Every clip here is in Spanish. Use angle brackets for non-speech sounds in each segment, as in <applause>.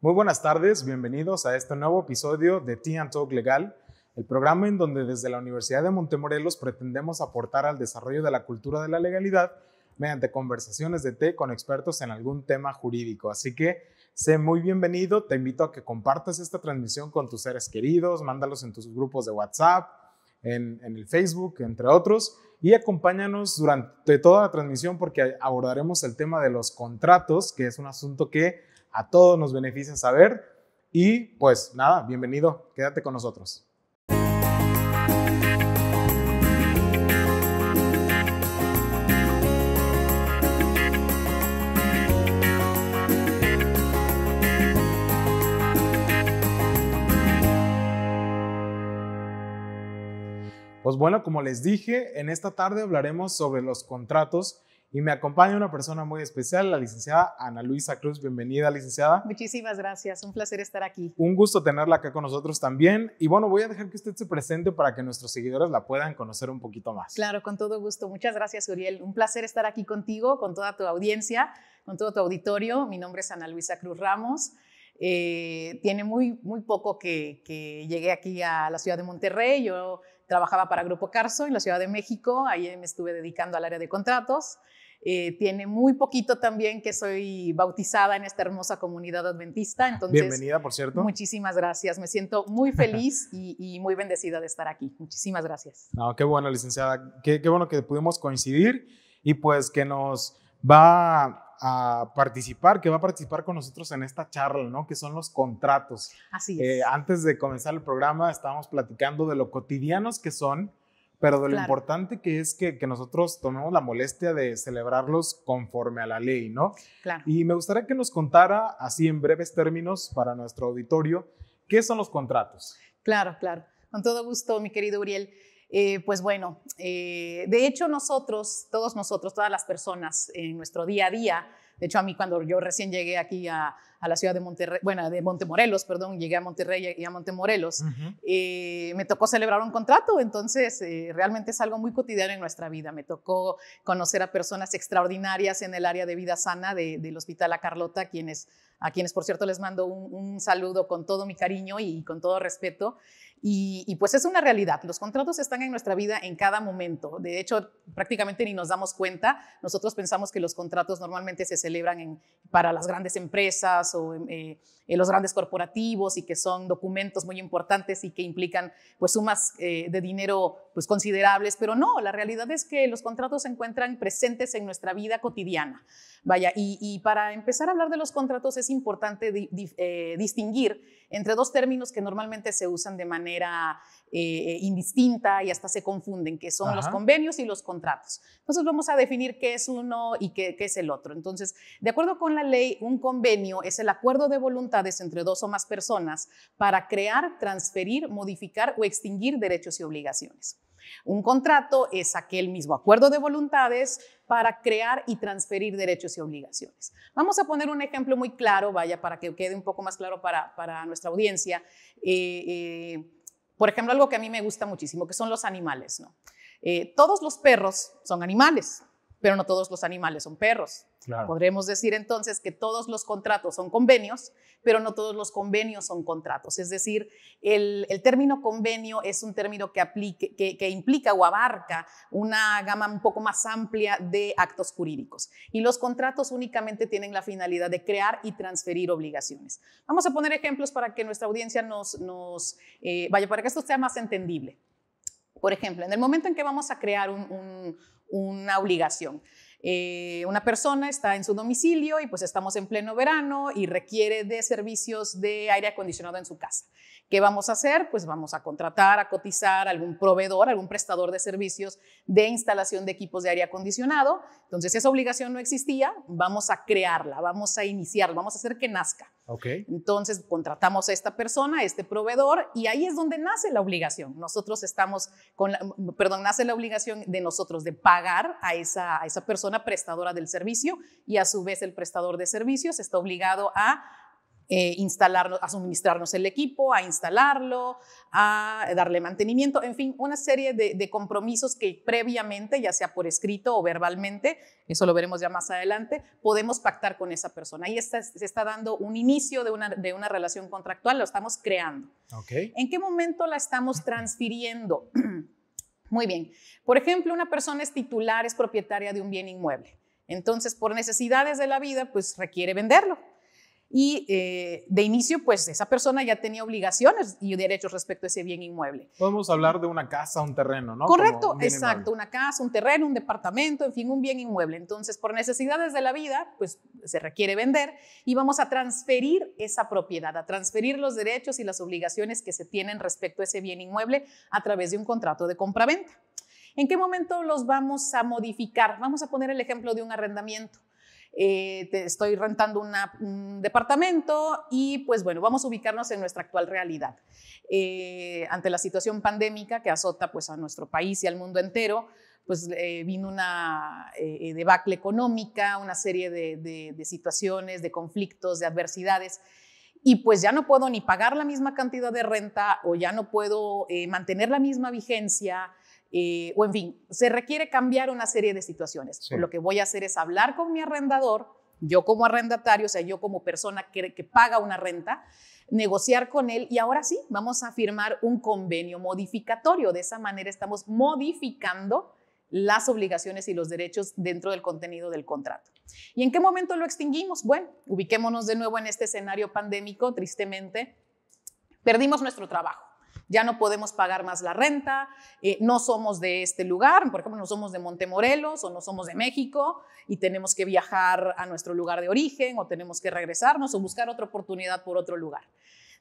Muy buenas tardes, bienvenidos a este nuevo episodio de Tea Talk Legal, el programa en donde desde la Universidad de Montemorelos pretendemos aportar al desarrollo de la cultura de la legalidad mediante conversaciones de té con expertos en algún tema jurídico. Así que sé muy bienvenido, te invito a que compartas esta transmisión con tus seres queridos, mándalos en tus grupos de WhatsApp, en el Facebook, entre otros, y acompáñanos durante toda la transmisión porque abordaremos el tema de los contratos, que es un asunto que a todos nos beneficia saber y pues nada, bienvenido, quédate con nosotros. Pues bueno, como les dije, en esta tarde hablaremos sobre los contratos y me acompaña una persona muy especial, la licenciada Ana Luisa Cruz. Bienvenida, licenciada. Muchísimas gracias, un placer estar aquí. Un gusto tenerla acá con nosotros también. Y bueno, voy a dejar que usted se presente para que nuestros seguidores la puedan conocer un poquito más. Claro, con todo gusto. Muchas gracias, Uriel. Un placer estar aquí contigo, con toda tu audiencia, con todo tu auditorio. Mi nombre es Ana Luisa Cruz Ramos. Eh, tiene muy, muy poco que, que llegué aquí a la ciudad de Monterrey. Yo trabajaba para Grupo Carso en la Ciudad de México. Ahí me estuve dedicando al área de contratos. Eh, tiene muy poquito también que soy bautizada en esta hermosa comunidad adventista. Entonces, Bienvenida, por cierto. Muchísimas gracias. Me siento muy feliz <laughs> y, muy bendecida de estar aquí. Muchísimas gracias. qué bueno, licenciada. Qué, bueno que pudimos coincidir y pues que nos va a participar, que va a participar con nosotros en esta charla, ¿no? Que son los contratos. Así eh, es. antes de comenzar el programa estábamos platicando de lo cotidianos que son pero lo importante que es que, nosotros tomemos la molestia de celebrarlos conforme a la ley, ¿no? Claro. Y me gustaría que nos contara, así en breves términos, para nuestro auditorio, ¿qué son los contratos? Claro, claro. Con todo gusto, mi querido Uriel. Eh, pues bueno, eh, de hecho nosotros, todos nosotros, todas las personas en nuestro día a día, de hecho, a mí cuando yo recién llegué aquí a, la ciudad de Monterrey, bueno, de Montemorelos, perdón, llegué a Monterrey y a Montemorelos, eh, me tocó celebrar un contrato, entonces eh, realmente es algo muy cotidiano en nuestra vida. Me tocó conocer a personas extraordinarias en el área de vida sana del Hospital La Carlota, quienes, a quienes, por cierto, les mando un, un saludo con todo mi cariño y con todo respeto. Y, pues es una realidad, los contratos están en nuestra vida en cada momento. De hecho, prácticamente ni nos damos cuenta. Nosotros pensamos que los contratos normalmente se celebran para las grandes empresas o eh, en los grandes corporativos y que son documentos muy importantes y que implican pues sumas eh, de dinero pues, considerables, pero no, la realidad es que los contratos se encuentran presentes en nuestra vida cotidiana. Vaya, y, para empezar a hablar de los contratos es importante eh, distinguir entre dos términos que normalmente se usan de manera eh, indistinta y hasta se confunden, que son los convenios y los contratos. Entonces vamos a definir qué es uno y qué es el otro. Entonces, de acuerdo con la ley, un convenio es el acuerdo de voluntades entre dos o más personas para crear, transferir, modificar o extinguir derechos y obligaciones. Un contrato es aquel mismo acuerdo de voluntades para crear y transferir derechos y obligaciones. Vamos a poner un ejemplo muy claro, vaya, para que quede un poco más claro para, nuestra audiencia. Eh, eh, por ejemplo, algo que a mí me gusta muchísimo, que son los animales. ¿no? Eh, todos los perros son animales, pero no todos los animales son perros. Podremos decir entonces que todos los contratos son convenios, pero no todos los convenios son contratos. Es decir, el, término convenio es un término que, implica o abarca una gama un poco más amplia de actos jurídicos. Y los contratos únicamente tienen la finalidad de crear y transferir obligaciones. Vamos a poner ejemplos para que nuestra audiencia nos, eh, vaya, para que esto sea más entendible. Por ejemplo, en el momento en que vamos a crear un una obligación. Eh, una persona está en su domicilio y pues estamos en pleno verano y requiere de servicios de aire acondicionado en su casa. ¿Qué vamos a hacer? Pues vamos a contratar, a cotizar algún proveedor, algún prestador de servicios de instalación de equipos de aire acondicionado. Entonces esa obligación no existía, vamos a crearla, vamos a iniciarla, vamos a hacer que nazca. Entonces contratamos a esta persona, a este proveedor, y ahí es donde nace la obligación. Nosotros estamos con, la, perdón, nace la obligación de nosotros de pagar a esa, a esa persona prestadora del servicio y a su vez el prestador de servicios está obligado a eh, a suministrarnos el equipo, a instalarlo, a darle mantenimiento, en fin, una serie de, compromisos que previamente, ya sea por escrito o verbalmente, eso lo veremos ya más adelante, podemos pactar con esa persona. Y se está dando un inicio de una, de una relación contractual, lo estamos creando. Okay. ¿En qué momento la estamos transfiriendo? <clears throat> Muy bien. Por ejemplo, una persona es titular, es propietaria de un bien inmueble. Entonces, por necesidades de la vida, pues requiere venderlo y eh, de inicio, pues esa persona ya tenía obligaciones y derechos respecto a ese bien inmueble. Podemos hablar de una casa, un terreno, ¿no? Correcto, exacto, una casa, un terreno, un departamento, en fin, un bien inmueble. Entonces, por necesidades de la vida, pues se requiere vender y vamos a transferir esa propiedad, a transferir los derechos y las obligaciones que se tienen respecto a ese bien inmueble a través de un contrato de compraventa. ¿En qué momento los vamos a modificar? Vamos a poner el ejemplo de un arrendamiento. Eh, estoy rentando un departamento y pues bueno, vamos a ubicarnos en nuestra actual realidad. Eh, ante la situación pandémica que azota pues a nuestro país y al mundo entero, pues eh, vino una debacle económica, una serie de, situaciones, de conflictos, de adversidades y pues ya no puedo ni pagar la misma cantidad de renta o ya no puedo mantener la misma vigencia eh, o en fin, se requiere cambiar una serie de situaciones. Lo que voy a hacer es hablar con mi arrendador, yo como arrendatario, o sea, yo como persona que, paga una renta, negociar con él y ahora sí, vamos a firmar un convenio modificatorio. De esa manera estamos modificando las obligaciones y los derechos dentro del contenido del contrato. ¿Y en qué momento lo extinguimos? Bueno, ubiquémonos de nuevo en este escenario pandémico, tristemente, perdimos nuestro trabajo ya no podemos pagar más la renta, eh, no somos de este lugar, por ejemplo, no somos de Montemorelos o no somos de México y tenemos que viajar a nuestro lugar de origen o tenemos que regresarnos o buscar otra oportunidad por otro lugar.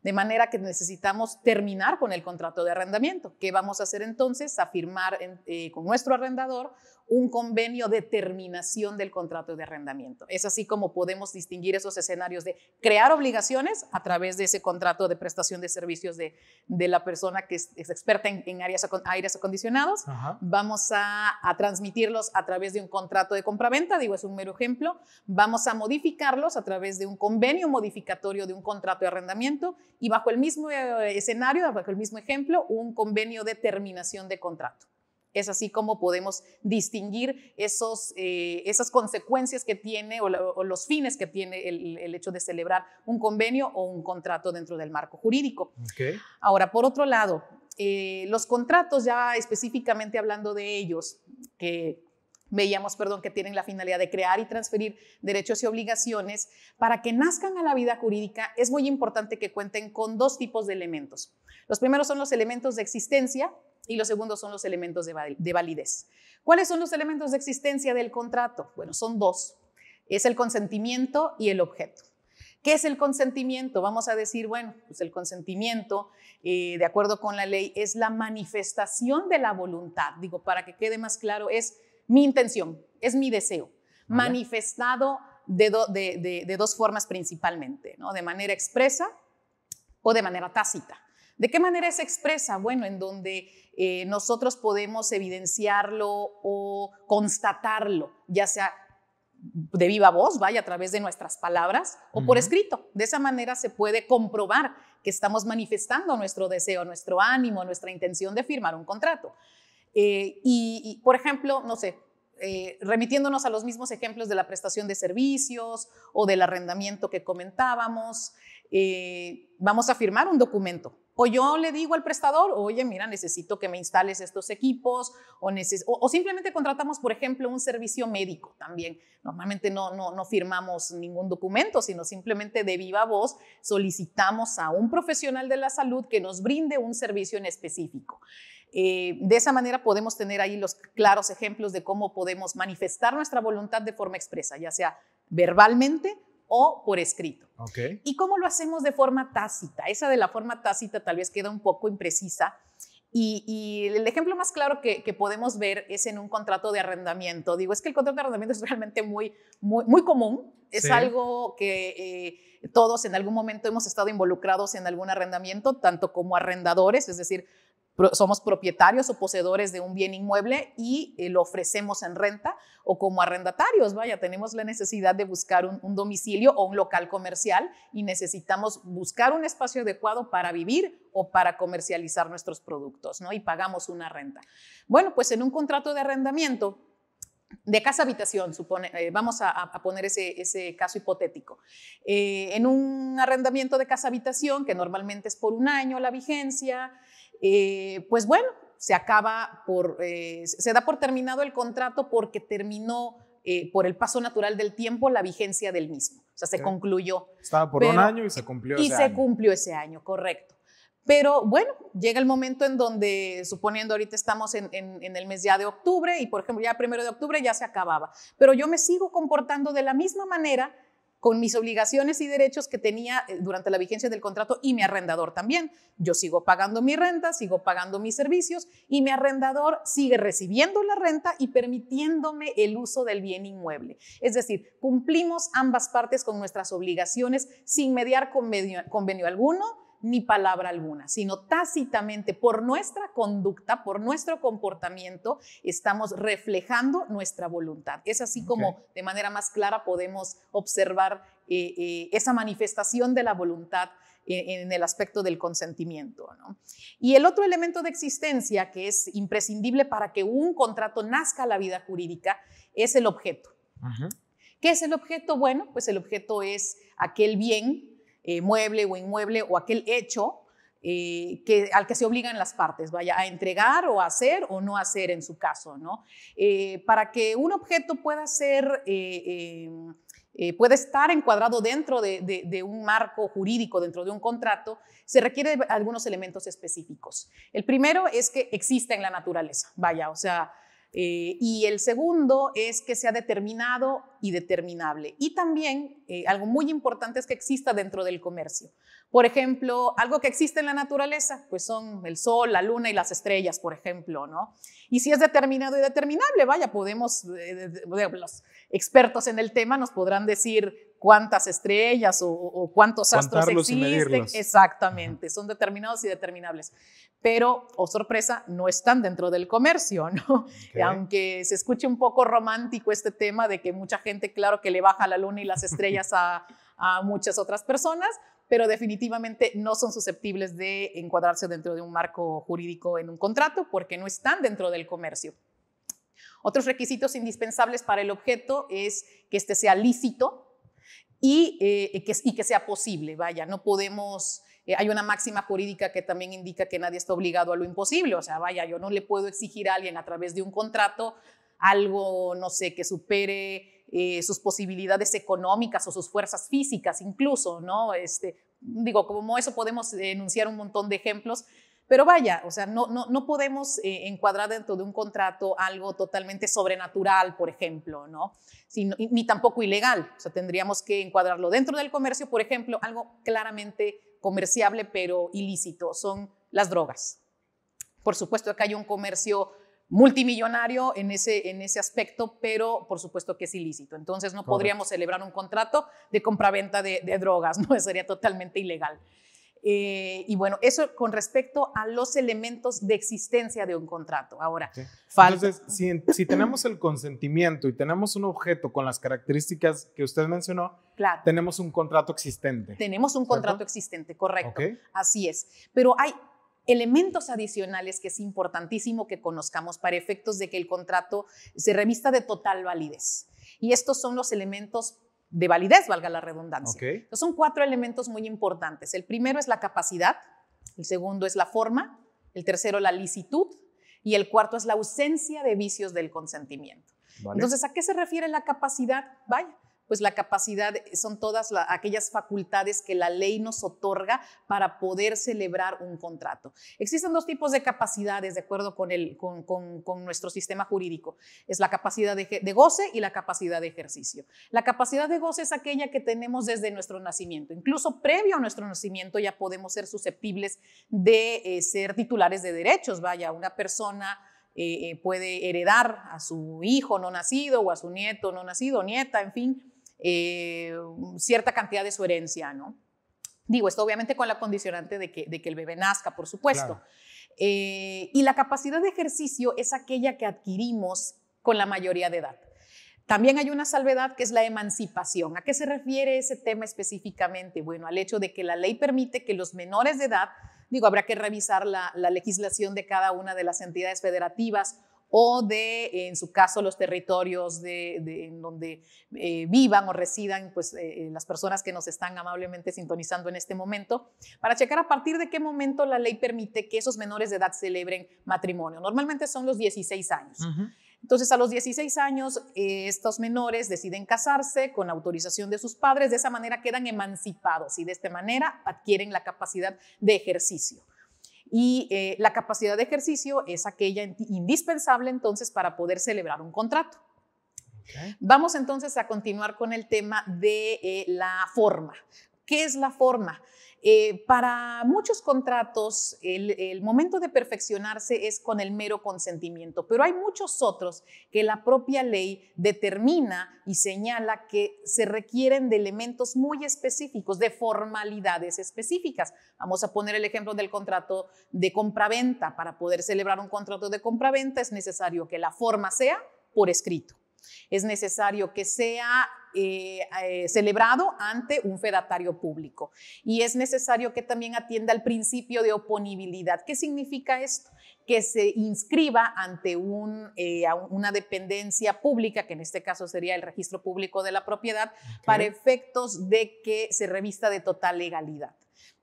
De manera que necesitamos terminar con el contrato de arrendamiento. ¿Qué vamos a hacer entonces? A firmar eh, con nuestro arrendador un convenio de terminación del contrato de arrendamiento. Es así como podemos distinguir esos escenarios de crear obligaciones a través de ese contrato de prestación de servicios de, la persona que es, experta en, áreas, aires acondicionados. Vamos a, a, transmitirlos a través de un contrato de compraventa, digo, es un mero ejemplo. Vamos a modificarlos a través de un convenio modificatorio de un contrato de arrendamiento y bajo el mismo eh, escenario, bajo el mismo ejemplo, un convenio de terminación de contrato. Es así como podemos distinguir esos, eh, esas consecuencias que tiene o, los fines que tiene el, hecho de celebrar un convenio o un contrato dentro del marco jurídico. Ahora, por otro lado, eh, los contratos, ya específicamente hablando de ellos, que veíamos, perdón, que tienen la finalidad de crear y transferir derechos y obligaciones, para que nazcan a la vida jurídica es muy importante que cuenten con dos tipos de elementos. Los primeros son los elementos de existencia, y lo segundo son los elementos de, validez. ¿Cuáles son los elementos de existencia del contrato? Bueno, son dos. Es el consentimiento y el objeto. ¿Qué es el consentimiento? Vamos a decir, bueno, pues el consentimiento, eh, de acuerdo con la ley, es la manifestación de la voluntad. Digo, para que quede más claro, es mi intención, es mi deseo, manifestado de, de, dos formas principalmente, ¿no? de manera expresa o de manera tácita. ¿De qué manera se expresa? Bueno, en donde eh, nosotros podemos evidenciarlo o constatarlo, ya sea de viva voz, vaya, a través de nuestras palabras o por escrito. De esa manera se puede comprobar que estamos manifestando nuestro deseo, nuestro ánimo, nuestra intención de firmar un contrato. Eh, y, por ejemplo, no sé, eh, remitiéndonos a los mismos ejemplos de la prestación de servicios o del arrendamiento que comentábamos, vamos a firmar un documento o yo le digo al prestador, oye, mira, necesito que me instales estos equipos, o, simplemente contratamos, por ejemplo, un servicio médico también. Normalmente no, no, firmamos ningún documento, sino simplemente de viva voz solicitamos a un profesional de la salud que nos brinde un servicio en específico. Eh, de esa manera podemos tener ahí los claros ejemplos de cómo podemos manifestar nuestra voluntad de forma expresa, ya sea verbalmente o por escrito. ¿Y cómo lo hacemos de forma tácita? Esa de la forma tácita tal vez queda un poco imprecisa. Y, el ejemplo más claro que, podemos ver es en un contrato de arrendamiento. Digo, es que el contrato de arrendamiento es realmente muy, muy, común. Es algo que eh, todos en algún momento hemos estado involucrados en algún arrendamiento, tanto como arrendadores, es decir, somos propietarios o poseedores de un bien inmueble y eh, lo ofrecemos en renta o como arrendatarios, vaya, tenemos la necesidad de buscar un, domicilio o un local comercial y necesitamos buscar un espacio adecuado para vivir o para comercializar nuestros productos, ¿no? Y pagamos una renta. Bueno, pues en un contrato de arrendamiento, de casa habitación, supone, eh, vamos a, poner ese, caso hipotético. Eh, en un arrendamiento de casa habitación, que normalmente es por un año la vigencia, eh, pues bueno, se acaba por, eh, se da por terminado el contrato porque terminó eh, por el paso natural del tiempo la vigencia del mismo. O sea, se concluyó. Estaba por un año y se cumplió. Y se cumplió ese año, correcto. Pero bueno, llega el momento en donde, suponiendo ahorita estamos en, en, el mes ya de octubre y por ejemplo ya primero de octubre ya se acababa, pero yo me sigo comportando de la misma manera con mis obligaciones y derechos que tenía eh, durante la vigencia del contrato y mi arrendador también. Yo sigo pagando mi renta, sigo pagando mis servicios y mi arrendador sigue recibiendo la renta y permitiéndome el uso del bien inmueble. Es decir, cumplimos ambas partes con nuestras obligaciones sin mediar convenio, alguno ni palabra alguna, sino tácitamente por nuestra conducta, por nuestro comportamiento, estamos reflejando nuestra voluntad. Es así como de manera más clara podemos observar eh, eh, esa manifestación de la voluntad eh, en, el aspecto del consentimiento. Y el otro elemento de existencia que es imprescindible para que un contrato nazca a la vida jurídica es el objeto. ¿Qué es el objeto? Bueno, pues el objeto es aquel bien eh, mueble o inmueble o aquel hecho eh, que, al que se obligan las partes, vaya, a entregar o a hacer o no hacer en su caso, ¿no? Eh, para que un objeto pueda ser, em, pueda estar encuadrado dentro de, de, un marco jurídico, dentro de un contrato, se requieren algunos elementos específicos. El primero es que exista en la naturaleza, vaya, o sea, eh, y el segundo es que sea determinado y determinable. Y también eh, algo muy importante es que exista dentro del comercio. Por ejemplo, algo que existe en la naturaleza, pues son el sol, la luna y las estrellas, por ejemplo, ¿no? Y si es determinado y determinable, vaya, podemos, eh, los expertos en el tema nos podrán decir cuántas estrellas o, cuántos astros existen. Exactamente, son determinados y determinables. Pero, oh sorpresa, no están dentro del comercio, <laughs> ¿no? Aunque se escuche un poco romántico este tema de que mucha gente, claro, que le baja la luna y las estrellas a, a muchas otras personas, pero definitivamente no son susceptibles de encuadrarse dentro de un marco jurídico en un contrato porque no están dentro del comercio. Otros requisitos indispensables para el objeto es que este sea lícito y, eh, que, que sea posible. Vaya, no podemos eh, hay una máxima jurídica que también indica que nadie está obligado a lo imposible. O sea, vaya, yo no le puedo exigir a alguien a través de un contrato algo, no sé, que supere eh, sus posibilidades económicas o sus fuerzas físicas incluso, ¿no? Este, digo, como eso podemos enunciar un montón de ejemplos, pero vaya, o sea, no, no, podemos eh, encuadrar dentro de un contrato algo totalmente sobrenatural, por ejemplo, ¿no? ni tampoco ilegal, o sea, tendríamos que encuadrarlo dentro del comercio, por ejemplo, algo claramente comerciable pero ilícito, son las drogas. Por supuesto, acá hay un comercio multimillonario en ese, en ese aspecto, pero por supuesto que es ilícito. Entonces no podríamos celebrar un contrato de compraventa de, de drogas, <laughs> ¿no? Sería totalmente ilegal. Eh, y bueno, eso con respecto a los elementos de existencia de un contrato. Ahora, Entonces, si, tenemos el consentimiento y tenemos un objeto con las características que usted mencionó, tenemos un contrato existente. Tenemos un contrato existente, correcto. Así es. Pero hay elementos adicionales que es importantísimo que conozcamos para efectos de que el contrato se revista de total validez. Y estos son los elementos de validez, valga la redundancia. son cuatro elementos muy importantes. El primero es la capacidad, el segundo es la forma, el tercero la licitud y el cuarto es la ausencia de vicios del consentimiento. Entonces, ¿a qué se refiere la capacidad? Vaya, pues la capacidad, eh, son todas aquellas facultades que la ley nos otorga para poder celebrar un contrato. Existen dos tipos de capacidades de acuerdo con, el, con, con, nuestro sistema jurídico. Es la capacidad de, goce y la capacidad de ejercicio. La capacidad de goce es aquella que tenemos desde nuestro nacimiento. Incluso previo a nuestro nacimiento ya podemos ser susceptibles de eh, ser titulares de derechos. Vaya, una persona... Eh, puede heredar a su hijo no nacido o a su nieto no nacido, nieta, en fin, eh, cierta cantidad de su herencia, ¿no? Digo, esto obviamente con la condicionante de que, el bebé nazca, por supuesto. Eh, y la capacidad de ejercicio es aquella que adquirimos con la mayoría de edad. También hay una salvedad que es la emancipación. ¿A qué se refiere ese tema específicamente? Bueno, al hecho de que la ley permite que los menores de edad, digo, habrá que revisar la legislación de cada una de las entidades federativas o de, en su caso, los territorios de, en donde eh, vivan o residan pues, eh, eh, las personas que nos están amablemente sintonizando en este momento, para checar a partir de qué momento la ley permite que esos menores de edad celebren matrimonio. Normalmente son los 16 años. Entonces, a los 16 años, estos menores deciden casarse con autorización de sus padres, de esa manera quedan emancipados y de esta manera adquieren la capacidad de ejercicio y eh, la capacidad de ejercicio es aquella indispensable entonces para poder celebrar un contrato. Vamos entonces a continuar con el tema de eh, la forma. ¿Qué es la forma? Eh, para muchos contratos, el, momento de perfeccionarse es con el mero consentimiento, pero hay muchos otros que la propia ley determina y señala que se requieren de elementos muy específicos, de formalidades específicas. Vamos a poner el ejemplo del contrato de compraventa. Para poder celebrar un contrato de compraventa es necesario que la forma sea por escrito es necesario que sea eh, eh, celebrado ante un fedatario público. Y es necesario que también atienda al principio de oponibilidad. ¿Qué significa esto? Que se inscriba ante eh, una dependencia pública, que en este caso sería el registro público de la propiedad, para efectos de que se revista de total legalidad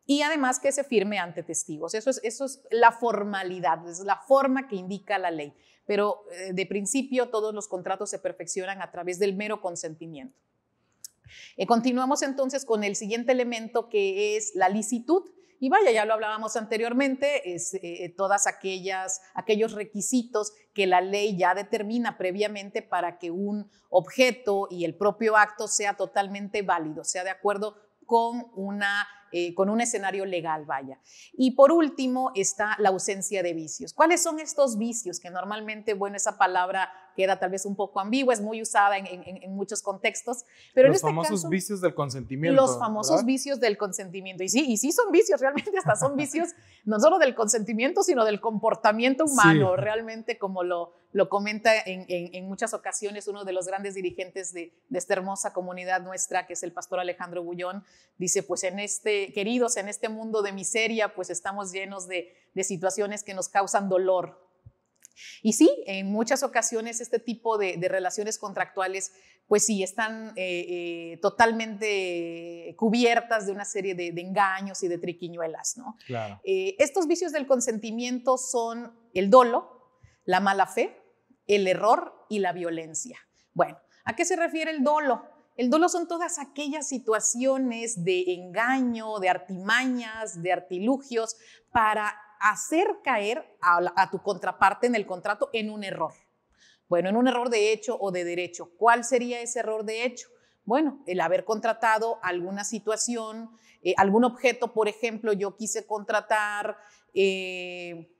y además que se firme ante testigos. eso es la formalidad, es la forma que indica la ley pero eh, de principio todos los contratos se perfeccionan a través del mero consentimiento. Eh, continuamos entonces con el siguiente elemento que es la licitud. Y vaya, ya lo hablábamos anteriormente, es, eh, todas aquellas, aquellos requisitos que la ley ya determina previamente para que un objeto y el propio acto sea totalmente válido, sea de acuerdo con una eh, con un escenario legal, vaya. Y por último está la ausencia de vicios. ¿Cuáles son estos vicios? Que normalmente, bueno, esa palabra queda tal vez un poco ambigua, es muy usada en, en, muchos contextos. Pero los en este famosos vicios del consentimiento. Los famosos vicios del consentimiento. Y sí, y sí son vicios, realmente hasta son vicios no solo del consentimiento, sino del comportamiento humano, realmente como lo, lo comenta en, en, muchas ocasiones uno de los grandes dirigentes de, de, esta hermosa comunidad nuestra, que es el pastor Alejandro Bullón, dice, pues en este, queridos, en este mundo de miseria, pues estamos llenos de, de situaciones que nos causan dolor, y sí, en muchas ocasiones este tipo de, relaciones contractuales, pues sí, están eh, eh, totalmente cubiertas de una serie de, engaños y de triquiñuelas, ¿no? Eh, estos vicios del consentimiento son el dolo, la mala fe, el error y la violencia. Bueno, ¿a qué se refiere el dolo? El dolo son todas aquellas situaciones de engaño, de artimañas, de artilugios para hacer caer a, tu contraparte en el contrato en un error. Bueno, en un error de hecho o de derecho. ¿Cuál sería ese error de hecho? Bueno, el haber contratado alguna situación, eh, algún objeto, por ejemplo, yo quise contratar, eh,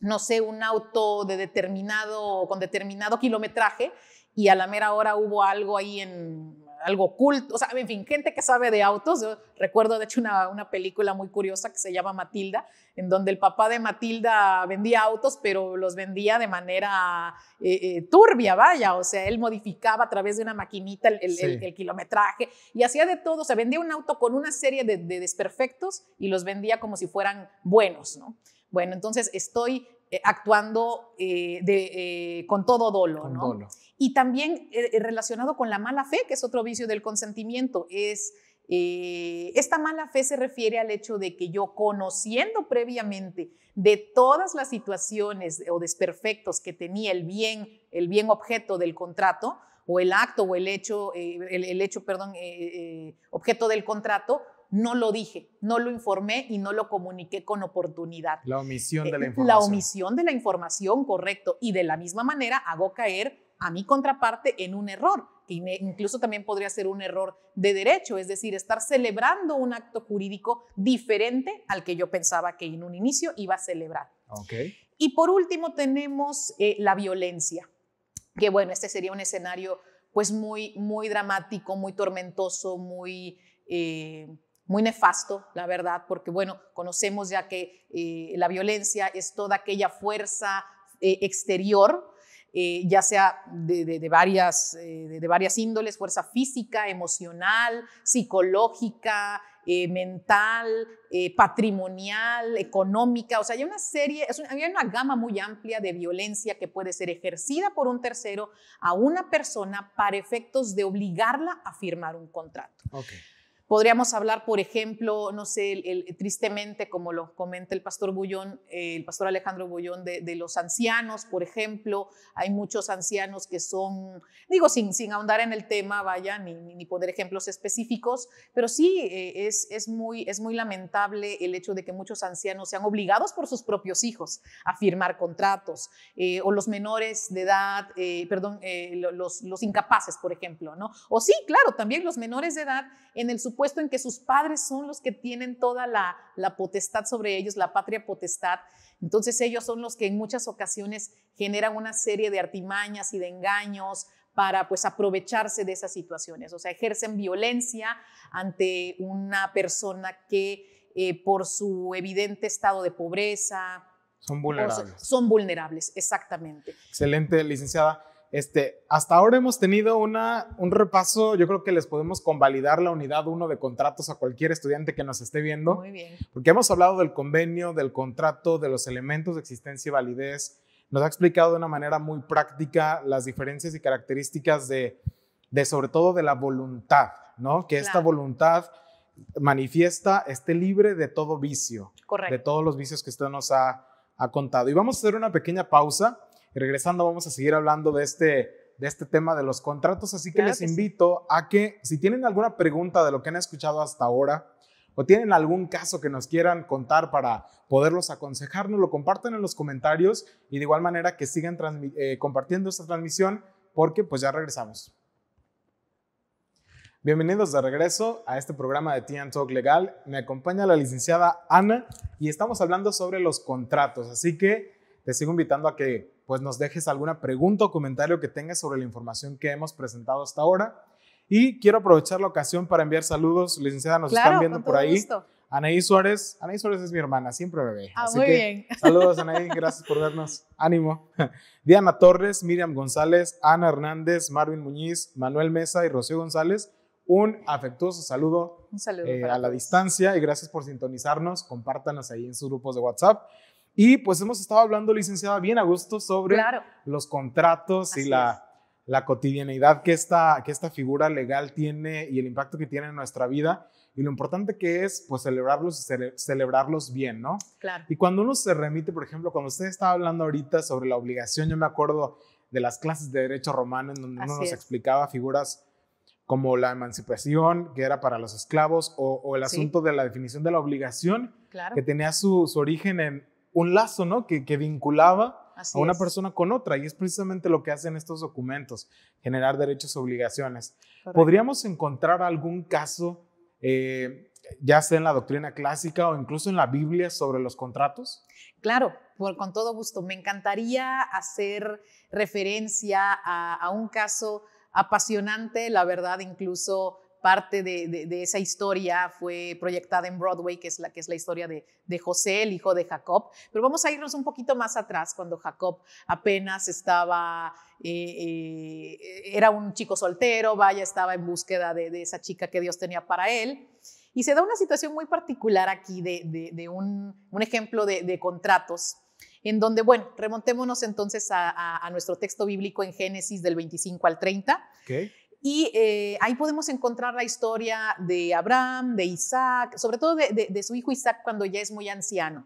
no sé, un auto de determinado, con determinado kilometraje y a la mera hora hubo algo ahí en algo oculto, o sea, en fin, gente que sabe de autos. recuerdo, de hecho, una, película muy curiosa que se llama Matilda, en donde el papá de Matilda vendía autos, pero los vendía de manera eh, eh, turbia, vaya, o sea, él modificaba a través de una maquinita el, el, kilometraje y hacía de todo, o sea, vendía un auto con una serie de, de desperfectos y los vendía como si fueran buenos, ¿no? Bueno, entonces estoy eh, actuando eh, eh, con todo dolo. Y también relacionado con la mala fe, que es otro vicio del consentimiento, es... esta mala fe se refiere al hecho de que yo conociendo previamente de todas las situaciones o desperfectos que tenía el bien, el bien objeto del contrato, o el acto o el hecho, el, hecho, perdón, objeto del contrato, no lo dije, no lo informé y no lo comuniqué con oportunidad. La omisión eh, de la información. La omisión de la información, correcto. Y de la misma manera hago caer a mi contraparte en un error, que incluso también podría ser un error de derecho, es decir, estar celebrando un acto jurídico diferente al que yo pensaba que en un inicio iba a celebrar. Okay. Y por último tenemos eh, la violencia, que bueno, este sería un escenario pues muy, muy dramático, muy tormentoso, muy... Eh, muy nefasto, la verdad, porque bueno, conocemos ya que eh, la violencia es toda aquella fuerza eh, exterior, eh, ya sea de, varias, de, varias índoles, fuerza física, emocional, psicológica, mental, patrimonial, económica, o sea, hay una serie, hay una gama muy amplia de violencia que puede ser ejercida por un tercero a una persona para efectos de obligarla a firmar un contrato. Okay. Podríamos hablar, por ejemplo, no sé, el, tristemente, como lo comenta el pastor Bullón, eh, el pastor Alejandro Bullón, de, los ancianos, por ejemplo. Hay muchos ancianos que son, digo, sin, sin ahondar en el tema, vaya, ni, ni, poner ejemplos específicos, pero sí eh, es, es, muy, es muy lamentable el hecho de que muchos ancianos sean obligados por sus propios hijos a firmar contratos, eh, o los menores de edad, perdón, los, los incapaces, por ejemplo, ¿no? O sí, claro, también los menores de edad en el puesto en que sus padres son los que tienen toda la, potestad sobre ellos, la patria potestad. Entonces ellos son los que en muchas ocasiones generan una serie de artimañas y de engaños para pues aprovecharse de esas situaciones. O sea, ejercen violencia ante una persona que eh, por su evidente estado de pobreza... Son vulnerables. son vulnerables, exactamente. Excelente, licenciada. Este, hasta ahora hemos tenido una, un repaso, yo creo que les podemos convalidar la unidad 1 de contratos a cualquier estudiante que nos esté viendo. Porque hemos hablado del convenio, del contrato, de los elementos de existencia y validez. Nos ha explicado de una manera muy práctica las diferencias y características de, de sobre todo de la voluntad, ¿no? Que esta voluntad manifiesta esté libre de todo vicio. De todos los vicios que usted nos ha contado. Y vamos a hacer una pequeña pausa regresando vamos a seguir hablando de este, de este tema de los contratos, así que les invito a que si tienen alguna pregunta de lo que han escuchado hasta ahora o tienen algún caso que nos quieran contar para poderlos aconsejar, nos lo compartan en los comentarios y de igual manera que sigan eh, compartiendo esta transmisión porque pues ya regresamos. Bienvenidos de regreso a este programa de TN Talk Legal. Me acompaña la licenciada Ana y estamos hablando sobre los contratos. Así que te sigo invitando a que pues nos dejes alguna pregunta o comentario que tengas sobre la información que hemos presentado hasta ahora. Y quiero aprovechar la ocasión para enviar saludos. Licenciada, nos están viendo por ahí. Anaí Suárez. Anaí Suárez es mi hermana, siempre bebé. Ah, muy bien. <laughs> Saludos, Anaí. Gracias por vernos. Ánimo. <laughs> Diana Torres, Miriam González, Ana Hernández, Marvin Muñiz, Manuel Mesa y Rocío González. Un afectuoso saludo, Un saludo eh, a la distancia y gracias por sintonizarnos. Compártanos ahí en sus grupos de WhatsApp. Y pues hemos estado hablando, licenciada, bien a gusto sobre los contratos y la, la cotidianeidad que esta, que esta figura legal tiene y el impacto que tiene en nuestra vida y lo importante que es pues celebrarlos y celebrarlos bien, ¿no? Claro. Y cuando uno se remite, por ejemplo, cuando usted estaba hablando ahorita sobre la obligación, yo me acuerdo de las clases de derecho romano en donde uno nos explicaba figuras como la emancipación, que era para los esclavos, o, el asunto de la definición de la obligación, que tenía su origen en, un lazo, ¿no? Que, vinculaba a una persona con otra. Y es precisamente lo que hacen estos documentos, generar derechos y obligaciones. ¿Podríamos encontrar algún caso, eh, ya sea en la doctrina clásica o incluso en la Biblia, sobre los contratos? Claro, con todo gusto. Me encantaría hacer referencia a, a un caso apasionante, la verdad, incluso parte de, esa historia fue proyectada en Broadway, que es la, historia de, José, el hijo de Jacob. Pero vamos a irnos un poquito más atrás, cuando Jacob apenas estaba, eh, eh, era un chico soltero, vaya, estaba en búsqueda de, esa chica que Dios tenía para él. Y se da una situación muy particular aquí de, un, ejemplo de contratos en donde, bueno, remontémonos entonces a, nuestro texto bíblico en Génesis del 25 al 30, okay. Y eh, ahí podemos encontrar la historia de Abraham, de Isaac, sobre todo de, su hijo Isaac cuando ya es muy anciano.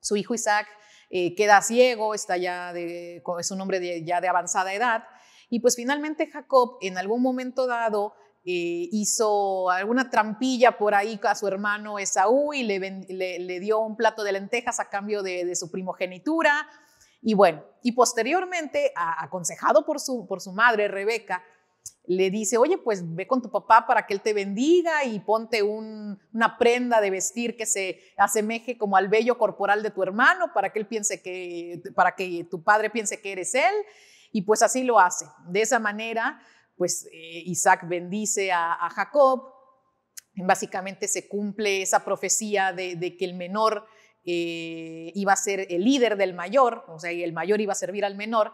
Su hijo Isaac eh, queda ciego, está ya de, es un hombre ya de avanzada edad. Y pues finalmente Jacob en algún momento dado eh, hizo alguna trampilla por ahí a su hermano Esaú y le, le, dio un plato de lentejas a cambio de su primogenitura. Y bueno, y posteriormente, aconsejado por su, por su madre, Rebeca, le dice, oye, pues ve con tu papá para que él te bendiga y ponte una prenda de vestir que se asemeje como al vello corporal de tu hermano para que él piense que, para que tu padre piense que eres él. Y pues así lo hace. De esa manera, pues eh, Isaac bendice a, Jacob. Básicamente se cumple esa profecía de, que el menor eh, iba a ser el líder del mayor, o sea, y el mayor iba a servir al menor.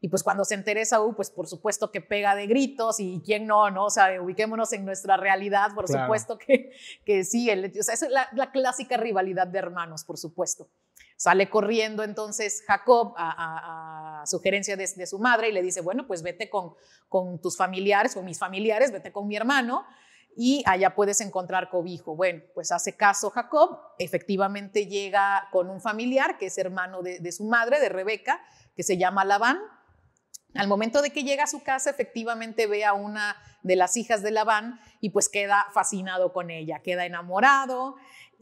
Y pues cuando se entere Saúl, pues por supuesto que pega de gritos y quién no, ¿no? O sea, ubiquémonos en nuestra realidad, por supuesto que, que sí, el, o es la, clásica rivalidad de hermanos, por supuesto. Sale corriendo entonces Jacob a, a, sugerencia de, su madre y le dice, bueno, pues vete con, con tus familiares, con mis familiares, vete con mi hermano y allá puedes encontrar cobijo. Bueno, pues hace caso Jacob, efectivamente llega con un familiar que es hermano de, de su madre, de Rebeca, que se llama Labán, al momento de que llega a su casa, efectivamente ve a una de las hijas de Labán y pues queda fascinado con ella, queda enamorado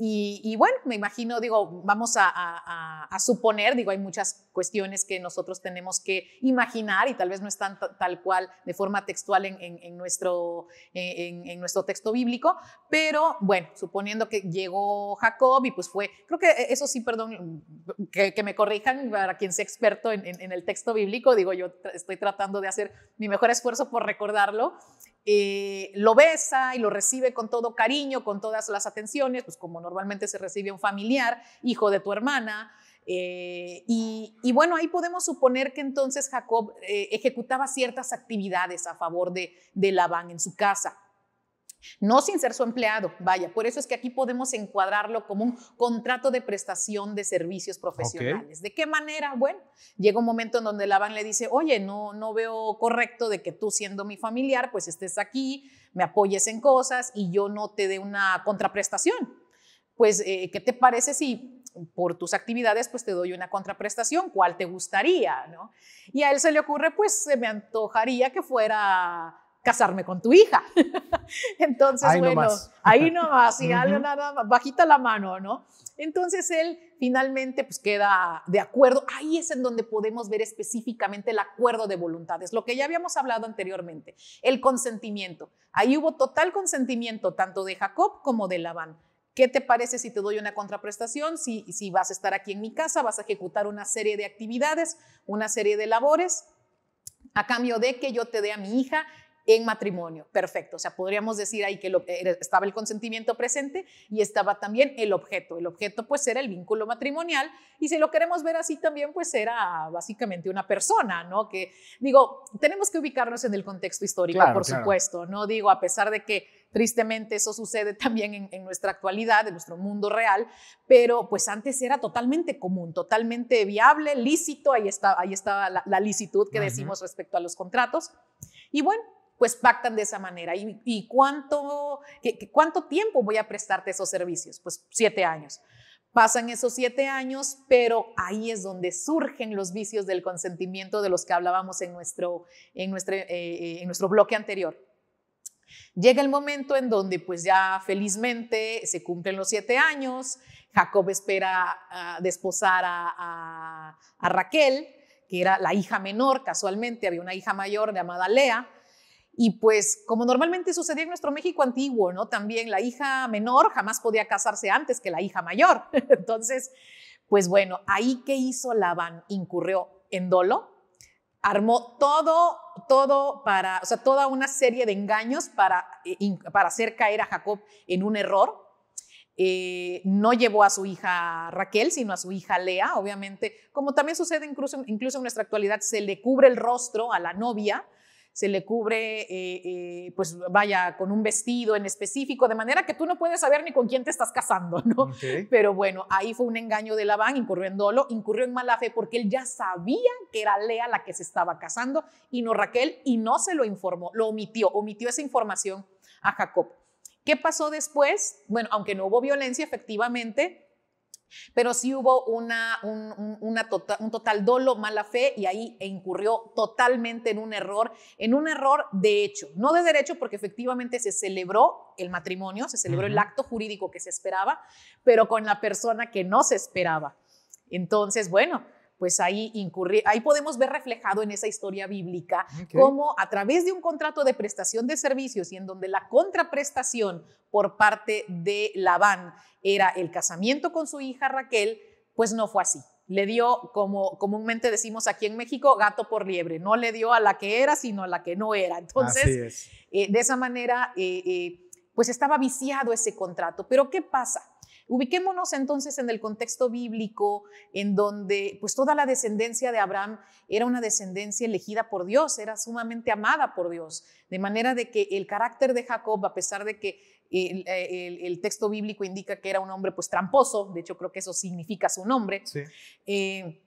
y, bueno, me imagino, digo, vamos a, suponer, digo, hay muchas cuestiones que nosotros tenemos que imaginar y tal vez no están tal cual de forma textual en, nuestro, en, nuestro texto bíblico, pero bueno, suponiendo que llegó Jacob y pues fue, creo que e, eso sí, perdón, que, me corrijan para quien sea experto en, el texto bíblico, digo, yo estoy tratando de hacer mi mejor esfuerzo por recordarlo, eh, lo besa y lo recibe con todo cariño, con todas las atenciones, pues como normalmente se recibe un familiar, hijo de tu hermana. Eh, y, bueno, ahí podemos suponer que entonces Jacob eh, ejecutaba ciertas actividades a favor de, de Labán en su casa no sin ser su empleado, vaya. Por eso es que aquí podemos encuadrarlo como un contrato de prestación de servicios profesionales. ¿De qué manera? Bueno, llega un momento en donde la van le dice, oye, no, no veo correcto de que tú siendo mi familiar, pues estés aquí, me apoyes en cosas y yo no te dé una contraprestación. Pues, eh, ¿qué te parece si por tus actividades, pues te doy una contraprestación, ¿cuál te gustaría? ¿no? Y a él se le ocurre, pues se me antojaría que fuera casarme con tu hija. <laughs> Entonces, bueno, ahí no y algo nada, bajita la mano, ¿no? Entonces él finalmente pues queda de acuerdo. Ahí es en donde podemos ver específicamente el acuerdo de voluntades, lo que ya habíamos hablado anteriormente, el consentimiento. Ahí hubo total consentimiento tanto de Jacob como de Labán. ¿Qué te parece si te doy una contraprestación? Si, si vas a estar aquí en mi casa, vas a ejecutar una serie de actividades, una serie de labores, a cambio de que yo te dé a mi hija en matrimonio. Perfecto. O sea, podríamos decir ahí que eh, estaba el consentimiento presente y estaba también el objeto. El objeto pues era el vínculo matrimonial y si lo queremos ver así también pues era básicamente una persona, ¿no? Que digo, tenemos que ubicarnos en el contexto histórico, por supuesto, ¿no? Digo, a pesar de que Tristemente eso sucede también en, nuestra actualidad, en nuestro mundo real, pero pues antes era totalmente común, totalmente viable, lícito, ahí está, ahí la, licitud que decimos respecto a los contratos. Y bueno, pues pactan de esa manera. ¿Y, cuánto, cuánto tiempo voy a prestarte esos servicios? Pues siete años. Pasan esos siete años, pero ahí es donde surgen los vicios del consentimiento de los que hablábamos en nuestro, en eh, eh, en nuestro bloque anterior. Llega el momento en donde pues ya felizmente se cumplen los siete años, Jacob espera ah, desposar a Raquel, que era la hija menor, casualmente había una hija mayor llamada Lea, y pues, como normalmente sucedía en nuestro México antiguo, ¿no? También la hija menor jamás podía casarse antes que la hija mayor. <laughs> Entonces, pues bueno, ahí que hizo Labán, incurrió en dolo, armó todo, todo para, o sea, toda una serie de engaños para, eh, para hacer caer a Jacob en un error. Eh, no llevó a su hija Raquel, sino a su hija Lea, obviamente, como también sucede incluso en nuestra actualidad, se le cubre el rostro a la novia se le cubre, eh, eh, pues vaya, con un vestido en específico, de manera que tú no puedes saber ni con quién te estás casando, <laughs> ¿no? Pero bueno, ahí fue un engaño de Labán, incurrió en dolo, incurrió en mala fe porque él ya sabía que era Lea la que se estaba casando y no Raquel y no se lo informó, lo omitió, omitió esa información a Jacob. ¿Qué pasó después? Bueno, aunque no hubo violencia, efectivamente, pero sí hubo tota-, un, total, dolo, mala fe, y ahí incurrió totalmente en un error, en un error de hecho, no de derecho, porque efectivamente se celebró el matrimonio, se celebró el acto jurídico que se esperaba, pero con la persona que no se esperaba. Entonces, bueno, pues ahí ahí podemos ver reflejado en esa historia bíblica cómo a través de un contrato de prestación de servicios y en donde la contraprestación por parte de Labán era el casamiento con su hija Raquel, pues no fue así le dio, como comúnmente decimos aquí en México, gato por liebre. No le dio a la que era, sino a la que no era. Entonces, eh, de esa manera, eh, eh, pues estaba viciado ese contrato. Pero ¿qué pasa? Ubiquémonos entonces en el contexto bíblico, en donde pues toda la descendencia de Abraham era una descendencia elegida por Dios, era sumamente amada por Dios, de manera de que el carácter de Jacob, a pesar de que el, eh, texto bíblico indica que era un hombre pues tramposo, de hecho creo que eso significa su nombre, eh,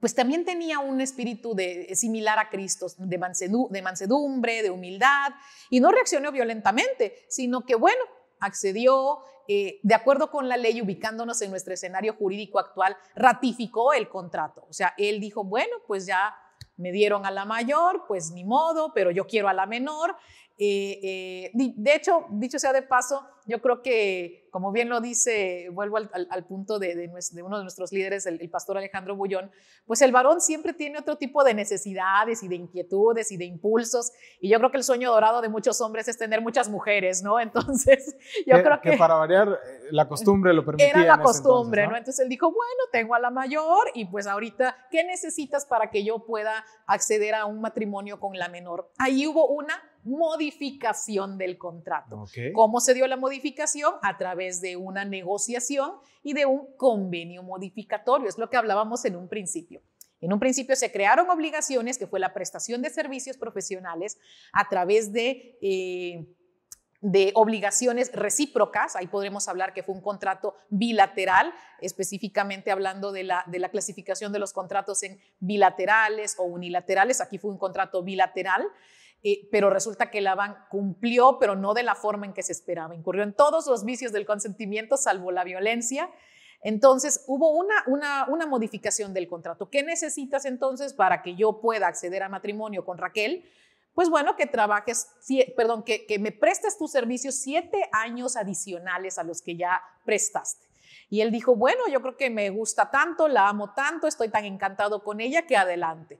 pues también tenía un espíritu de, eh, similar a Cristo, de mansedumbre, de humildad, y no reaccionó violentamente, sino que bueno, accedió, eh, de acuerdo con la ley, ubicándonos en nuestro escenario jurídico actual, ratificó el contrato. O sea, él dijo, bueno, pues ya me dieron a la mayor, pues ni modo, pero yo quiero a la menor. Eh, de hecho, dicho sea de paso, yo creo que, como bien lo dice, vuelvo al, punto de, uno de nuestros líderes, el, pastor Alejandro Bullón, pues el varón siempre tiene otro tipo de necesidades y de inquietudes y de impulsos, y yo creo que el sueño dorado de muchos hombres es tener muchas mujeres, ¿no? <laughs> Entonces, yo creo que, Para variar, eh, la costumbre lo permitía. Era la costumbre, ¿no? Entonces él dijo, bueno, tengo a la mayor y pues ahorita, ¿qué necesitas para que yo pueda acceder a un matrimonio con la menor? Ahí hubo una modificación del contrato. ¿Cómo se dio la modificación? A través de una negociación y de un convenio modificatorio. Es lo que hablábamos en un principio. En un principio se crearon obligaciones, que fue la prestación de servicios profesionales a través de... Eh, de obligaciones recíprocas, ahí podremos hablar que fue un contrato bilateral, específicamente hablando de la, de la clasificación de los contratos en bilaterales o unilaterales, aquí fue un contrato bilateral, pero resulta que van cumplió, pero no de la forma en que se esperaba. Incurrió en todos los vicios del consentimiento, salvo la violencia. Entonces, hubo una, modificación del contrato. ¿Qué necesitas entonces para que yo pueda acceder a matrimonio con Raquel? Pues bueno, que trabajes, perdón, que me prestes tus servicios siete años adicionales a los que ya prestaste. Y él dijo, bueno, yo creo que me gusta tanto, la amo tanto, estoy tan encantado con ella que adelante.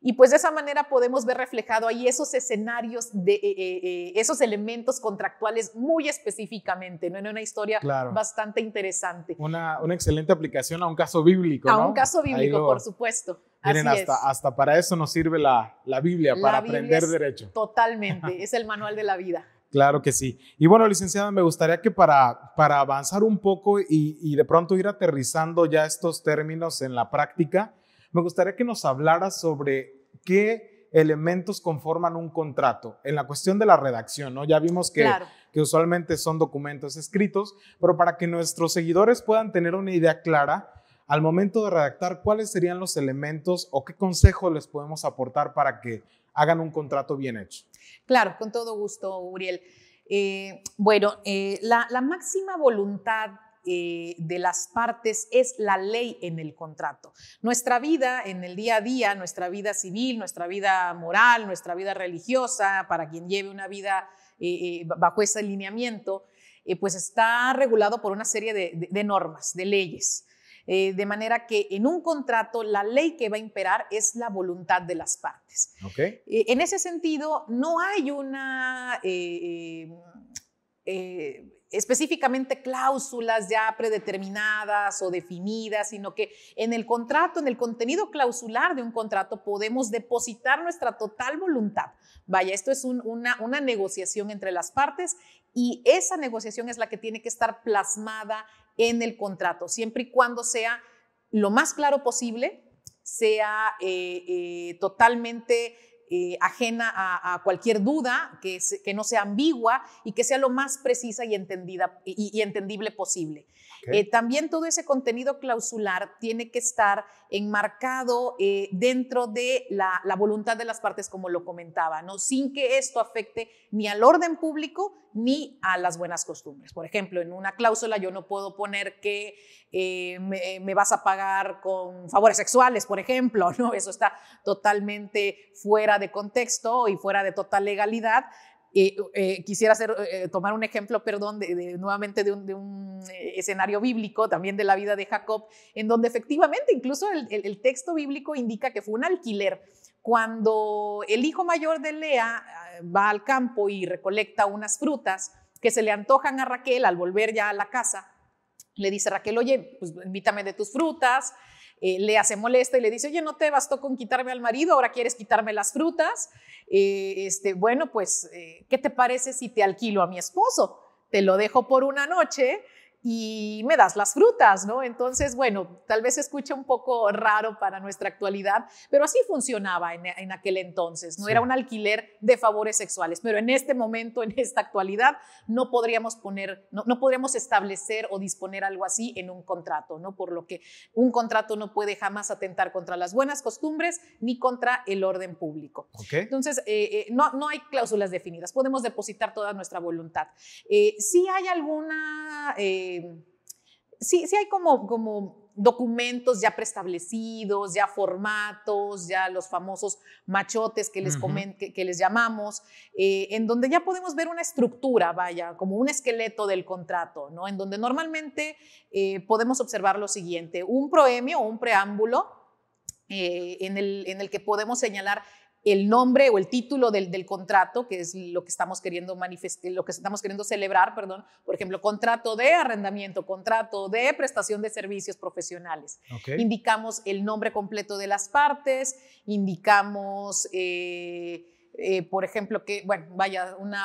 Y pues de esa manera podemos ver reflejado ahí esos escenarios, de, eh, eh, eh, esos elementos contractuales muy específicamente, ¿no? En una historia bastante interesante. Una, excelente aplicación a un caso bíblico. A un caso bíblico, por supuesto. Miren, hasta, hasta para eso nos sirve la, Biblia, para aprender derecho. Totalmente, <laughs> es el manual de la vida. Claro que sí. Y bueno, licenciada, me gustaría que para, para avanzar un poco y, y de pronto ir aterrizando ya estos términos en la práctica, me gustaría que nos hablara sobre qué elementos conforman un contrato en la cuestión de la redacción, ¿no? Ya vimos que, usualmente son documentos escritos, pero para que nuestros seguidores puedan tener una idea clara, al momento de redactar, ¿cuáles serían los elementos o qué consejo les podemos aportar para que hagan un contrato bien hecho? Claro, con todo gusto, Uriel. Eh, bueno, eh, la máxima voluntad eh, de las partes es la ley en el contrato. Nuestra vida en el día a día, nuestra vida civil, nuestra vida moral, nuestra vida religiosa, para quien lleve una vida eh, eh, bajo ese lineamiento, pues está regulado por una serie de, normas, de leyes. de manera que en un contrato la ley que va a imperar es la voluntad de las partes. en ese sentido, no hay una específicamente cláusulas ya predeterminadas o definidas, sino que en el contrato, en el contenido clausular de un contrato, podemos depositar nuestra total voluntad. Vaya, esto es una, una negociación entre las partes y esa negociación es la que tiene que estar plasmada en el contrato, siempre y cuando sea lo más claro posible, sea eh, eh, totalmente eh, ajena a, cualquier duda, que, que, no sea ambigua y que sea lo más precisa y, entendida, y, entendible posible. Eh, también todo ese contenido clausular tiene que estar enmarcado eh, dentro de la, voluntad de las partes, como lo comentaba, ¿no? sin que esto afecte ni al orden público ni a las buenas costumbres. Por ejemplo, en una cláusula yo no puedo poner que me, me vas a pagar con favores sexuales, por ejemplo, <laughs> ¿no? eso está totalmente fuera de contexto y fuera de total legalidad. Eh, quisiera hacer, eh, tomar un ejemplo, perdón, de, nuevamente de un, eh, escenario bíblico, también de la vida de Jacob, en donde efectivamente incluso el, el texto bíblico indica que fue un alquiler. Cuando el hijo mayor de Lea ah, va al campo y recolecta unas frutas que se le antojan a Raquel al volver ya a la casa, le dice Raquel, oye, pues invítame de tus frutas, eh, le hace molesto molesta y le dice, oye, no te bastó con quitarme al marido, ahora quieres quitarme las frutas. Eh, este, bueno, pues, eh, ¿qué te parece si te alquilo a mi esposo? Te lo dejo por una noche y me das las frutas, ¿no? Entonces, bueno, tal vez se escucha un poco raro para nuestra actualidad, pero así funcionaba en, en aquel entonces, no era un alquiler de favores sexuales, pero en este momento, en esta actualidad, no podríamos poner, no, no podríamos establecer o disponer algo así en un contrato, ¿no? Por lo que un contrato no puede jamás atentar contra las buenas costumbres ni contra el orden público. Entonces, eh, eh, no, no hay cláusulas definidas, podemos depositar toda nuestra voluntad. si eh, sí hay alguna... Eh, sí, hay como, como documentos ya preestablecidos, ya formatos, ya los famosos machotes que les, que, les llamamos, eh, en donde ya podemos ver una estructura, vaya, como un esqueleto del contrato, ¿no? En donde normalmente eh, podemos observar lo siguiente, un proemio o un preámbulo el, en el que podemos señalar el nombre o el título del, contrato, que es lo que estamos queriendo manifestar, lo que estamos queriendo celebrar, perdón, por ejemplo, contrato de arrendamiento, contrato de prestación de servicios profesionales. Indicamos el nombre completo de las partes, indicamos eh, eh, por ejemplo, que, bueno, vaya, una,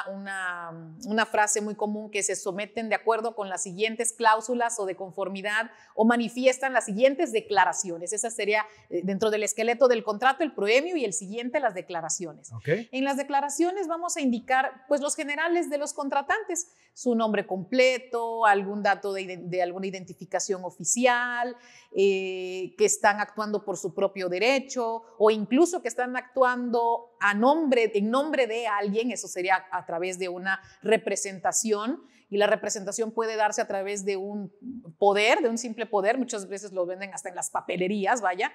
frase muy común que se someten de acuerdo con las siguientes cláusulas o de conformidad o manifiestan las siguientes declaraciones. Esa sería eh, dentro del esqueleto del contrato el premio y el siguiente las declaraciones. En las declaraciones vamos a indicar pues los generales de los contratantes, su nombre completo, algún dato de, alguna identificación oficial, eh, que están actuando por su propio derecho o incluso que están actuando a nombre en nombre de alguien, eso sería a través de una representación y la representación puede darse a través de un poder, de un simple poder, muchas veces lo venden hasta en las papelerías, vaya,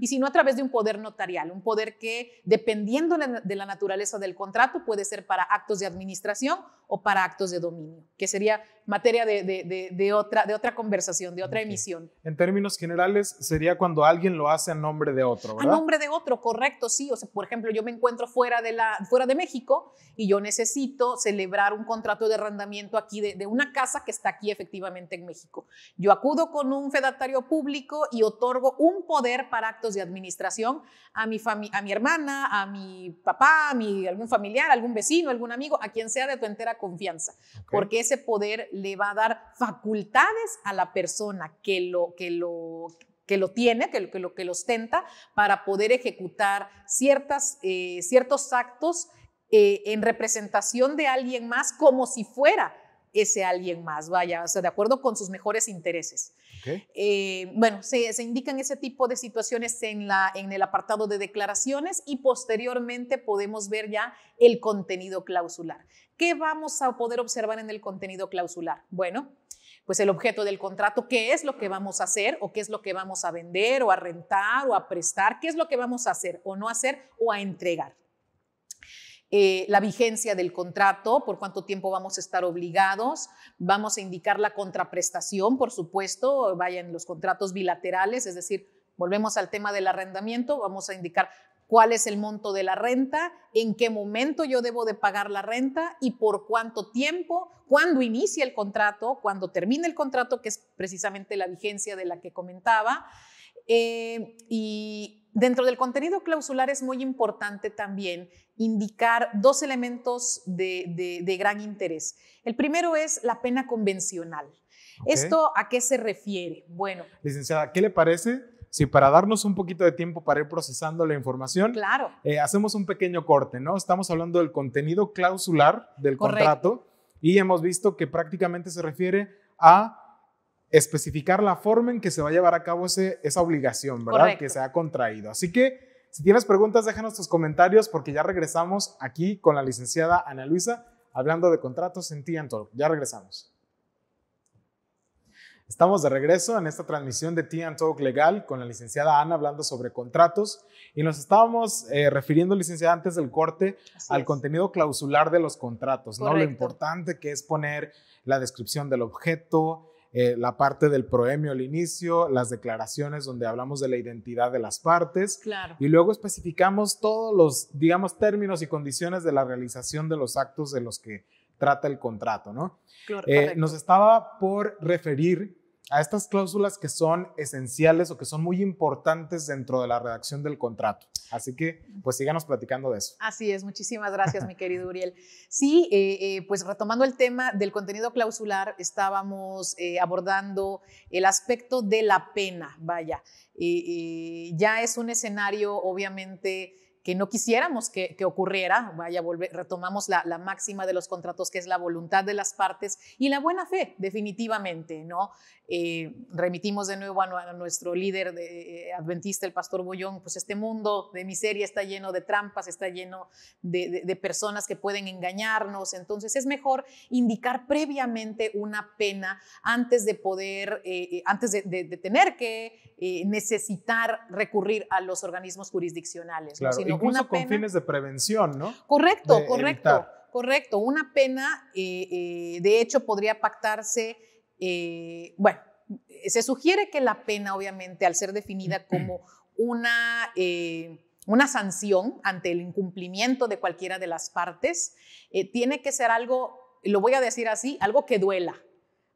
Y si y sino a través de un poder notarial, un poder que dependiendo de la naturaleza del contrato puede ser para actos de administración o para actos de dominio, que sería materia de, de, de, otra, de otra conversación, de otra emisión. En términos generales, sería cuando alguien lo hace a nombre de otro, ¿verdad? A nombre de otro, correcto, sí. O sea, por ejemplo, yo me encuentro fuera de, la, fuera de México y yo necesito celebrar un contrato de arrendamiento aquí de, una casa que está aquí efectivamente en México. Yo acudo con un fedatario público y otorgo un poder para actos de administración a mi, a mi hermana, a mi papá, a mi, algún familiar, algún vecino, algún amigo, a quien sea de tu entera confianza, porque ese poder le va a dar facultades a la persona que lo, que lo, que lo tiene, que lo, que lo, ostenta, para poder ejecutar ciertas, eh, ciertos actos eh, en representación de alguien más como si fuera ese alguien más, vaya, o sea, de acuerdo con sus mejores intereses. Eh, bueno, se, indican ese tipo de situaciones en, la, en el apartado de declaraciones y posteriormente podemos ver ya el contenido clausular. ¿Qué vamos a poder observar en el contenido clausular? Bueno, pues el objeto del contrato, qué es lo que vamos a hacer o qué es lo que vamos a vender o a rentar o a prestar, qué es lo que vamos a hacer o no hacer o a entregar. Eh, la vigencia del contrato, por cuánto tiempo vamos a estar obligados, vamos a indicar la contraprestación, por supuesto, vayan los contratos bilaterales, es decir, volvemos al tema del arrendamiento, vamos a indicar cuál es el monto de la renta, en qué momento yo debo de pagar la renta y por cuánto tiempo, cuándo inicia el contrato, cuándo termina el contrato, que es precisamente la vigencia de la que comentaba. Eh, y Dentro del contenido clausular es muy importante también indicar dos elementos de, gran interés. El primero es la pena convencional. ¿Esto a qué se refiere? Bueno. Licenciada, ¿qué le parece si para darnos un poquito de tiempo para ir procesando la información, claro. Eh, hacemos un pequeño corte, ¿no? Estamos hablando del contenido clausular del contrato y hemos visto que prácticamente se refiere a especificar la forma en que se va a llevar a cabo esa obligación, ¿verdad? Que se ha contraído. Así que, si tienes preguntas, déjanos tus comentarios porque ya regresamos aquí con la licenciada Ana Luisa hablando de contratos en todo Ya regresamos. Estamos de regreso en esta transmisión de Tea Legal con la licenciada Ana hablando sobre contratos y nos estábamos eh, refiriendo, licenciada, antes del corte al contenido clausular de los contratos, ¿no? Lo importante que es poner la descripción del objeto, eh, la parte del proemio al inicio, las declaraciones donde hablamos de la identidad de las partes. Claro. Y luego especificamos todos los, digamos, términos y condiciones de la realización de los actos de los que trata el contrato, ¿no? Claro, eh, nos estaba por referir a estas cláusulas que son esenciales o que son muy importantes dentro de la redacción del contrato. Así que, pues síganos platicando de eso. Así es, muchísimas gracias, mi querido Uriel. Sí, eh, eh, pues retomando el tema del contenido clausular, estábamos eh, abordando el aspecto de la pena, vaya. ya es un escenario, obviamente, que no quisiéramos que, ocurriera. Vaya, volve, retomamos la, máxima de los contratos, que es la voluntad de las partes y la buena fe, definitivamente, ¿no? Eh, remitimos de nuevo a, nuestro líder eh, adventista, el pastor Bollón, pues este mundo de miseria está lleno de trampas, está lleno de, personas que pueden engañarnos, entonces es mejor indicar previamente una pena antes de poder, eh, antes de, tener que necesitar recurrir a los organismos jurisdiccionales. Claro incluso con fines de prevención, ¿no? Correcto, correcto, correcto. Una pena, eh, eh, de hecho, podría pactarse, eh, bueno, se sugiere que la pena, obviamente, al ser definida <clears throat> como una, una sanción ante el incumplimiento de cualquiera de las partes, tiene que ser algo, lo voy a decir así, algo que duela,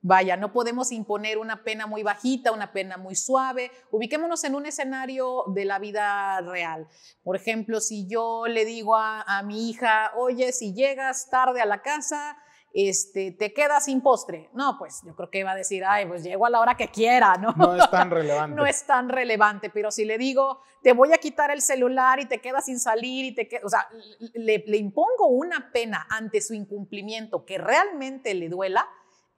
Vaya, no podemos imponer una pena muy bajita, una pena muy suave. Ubiquémonos en un escenario de la vida real. Por ejemplo, si yo le digo a, mi hija, oye, si llegas tarde a la casa, este, te quedas sin postre. No, pues yo creo que va a decir, ay, pues llego a la hora que quiera, ¿no? No es tan relevante. <laughs> No es tan relevante, pero si le digo, te voy a quitar el celular y te quedas sin salir y te o sea, le impongo una pena ante su incumplimiento que realmente le duela,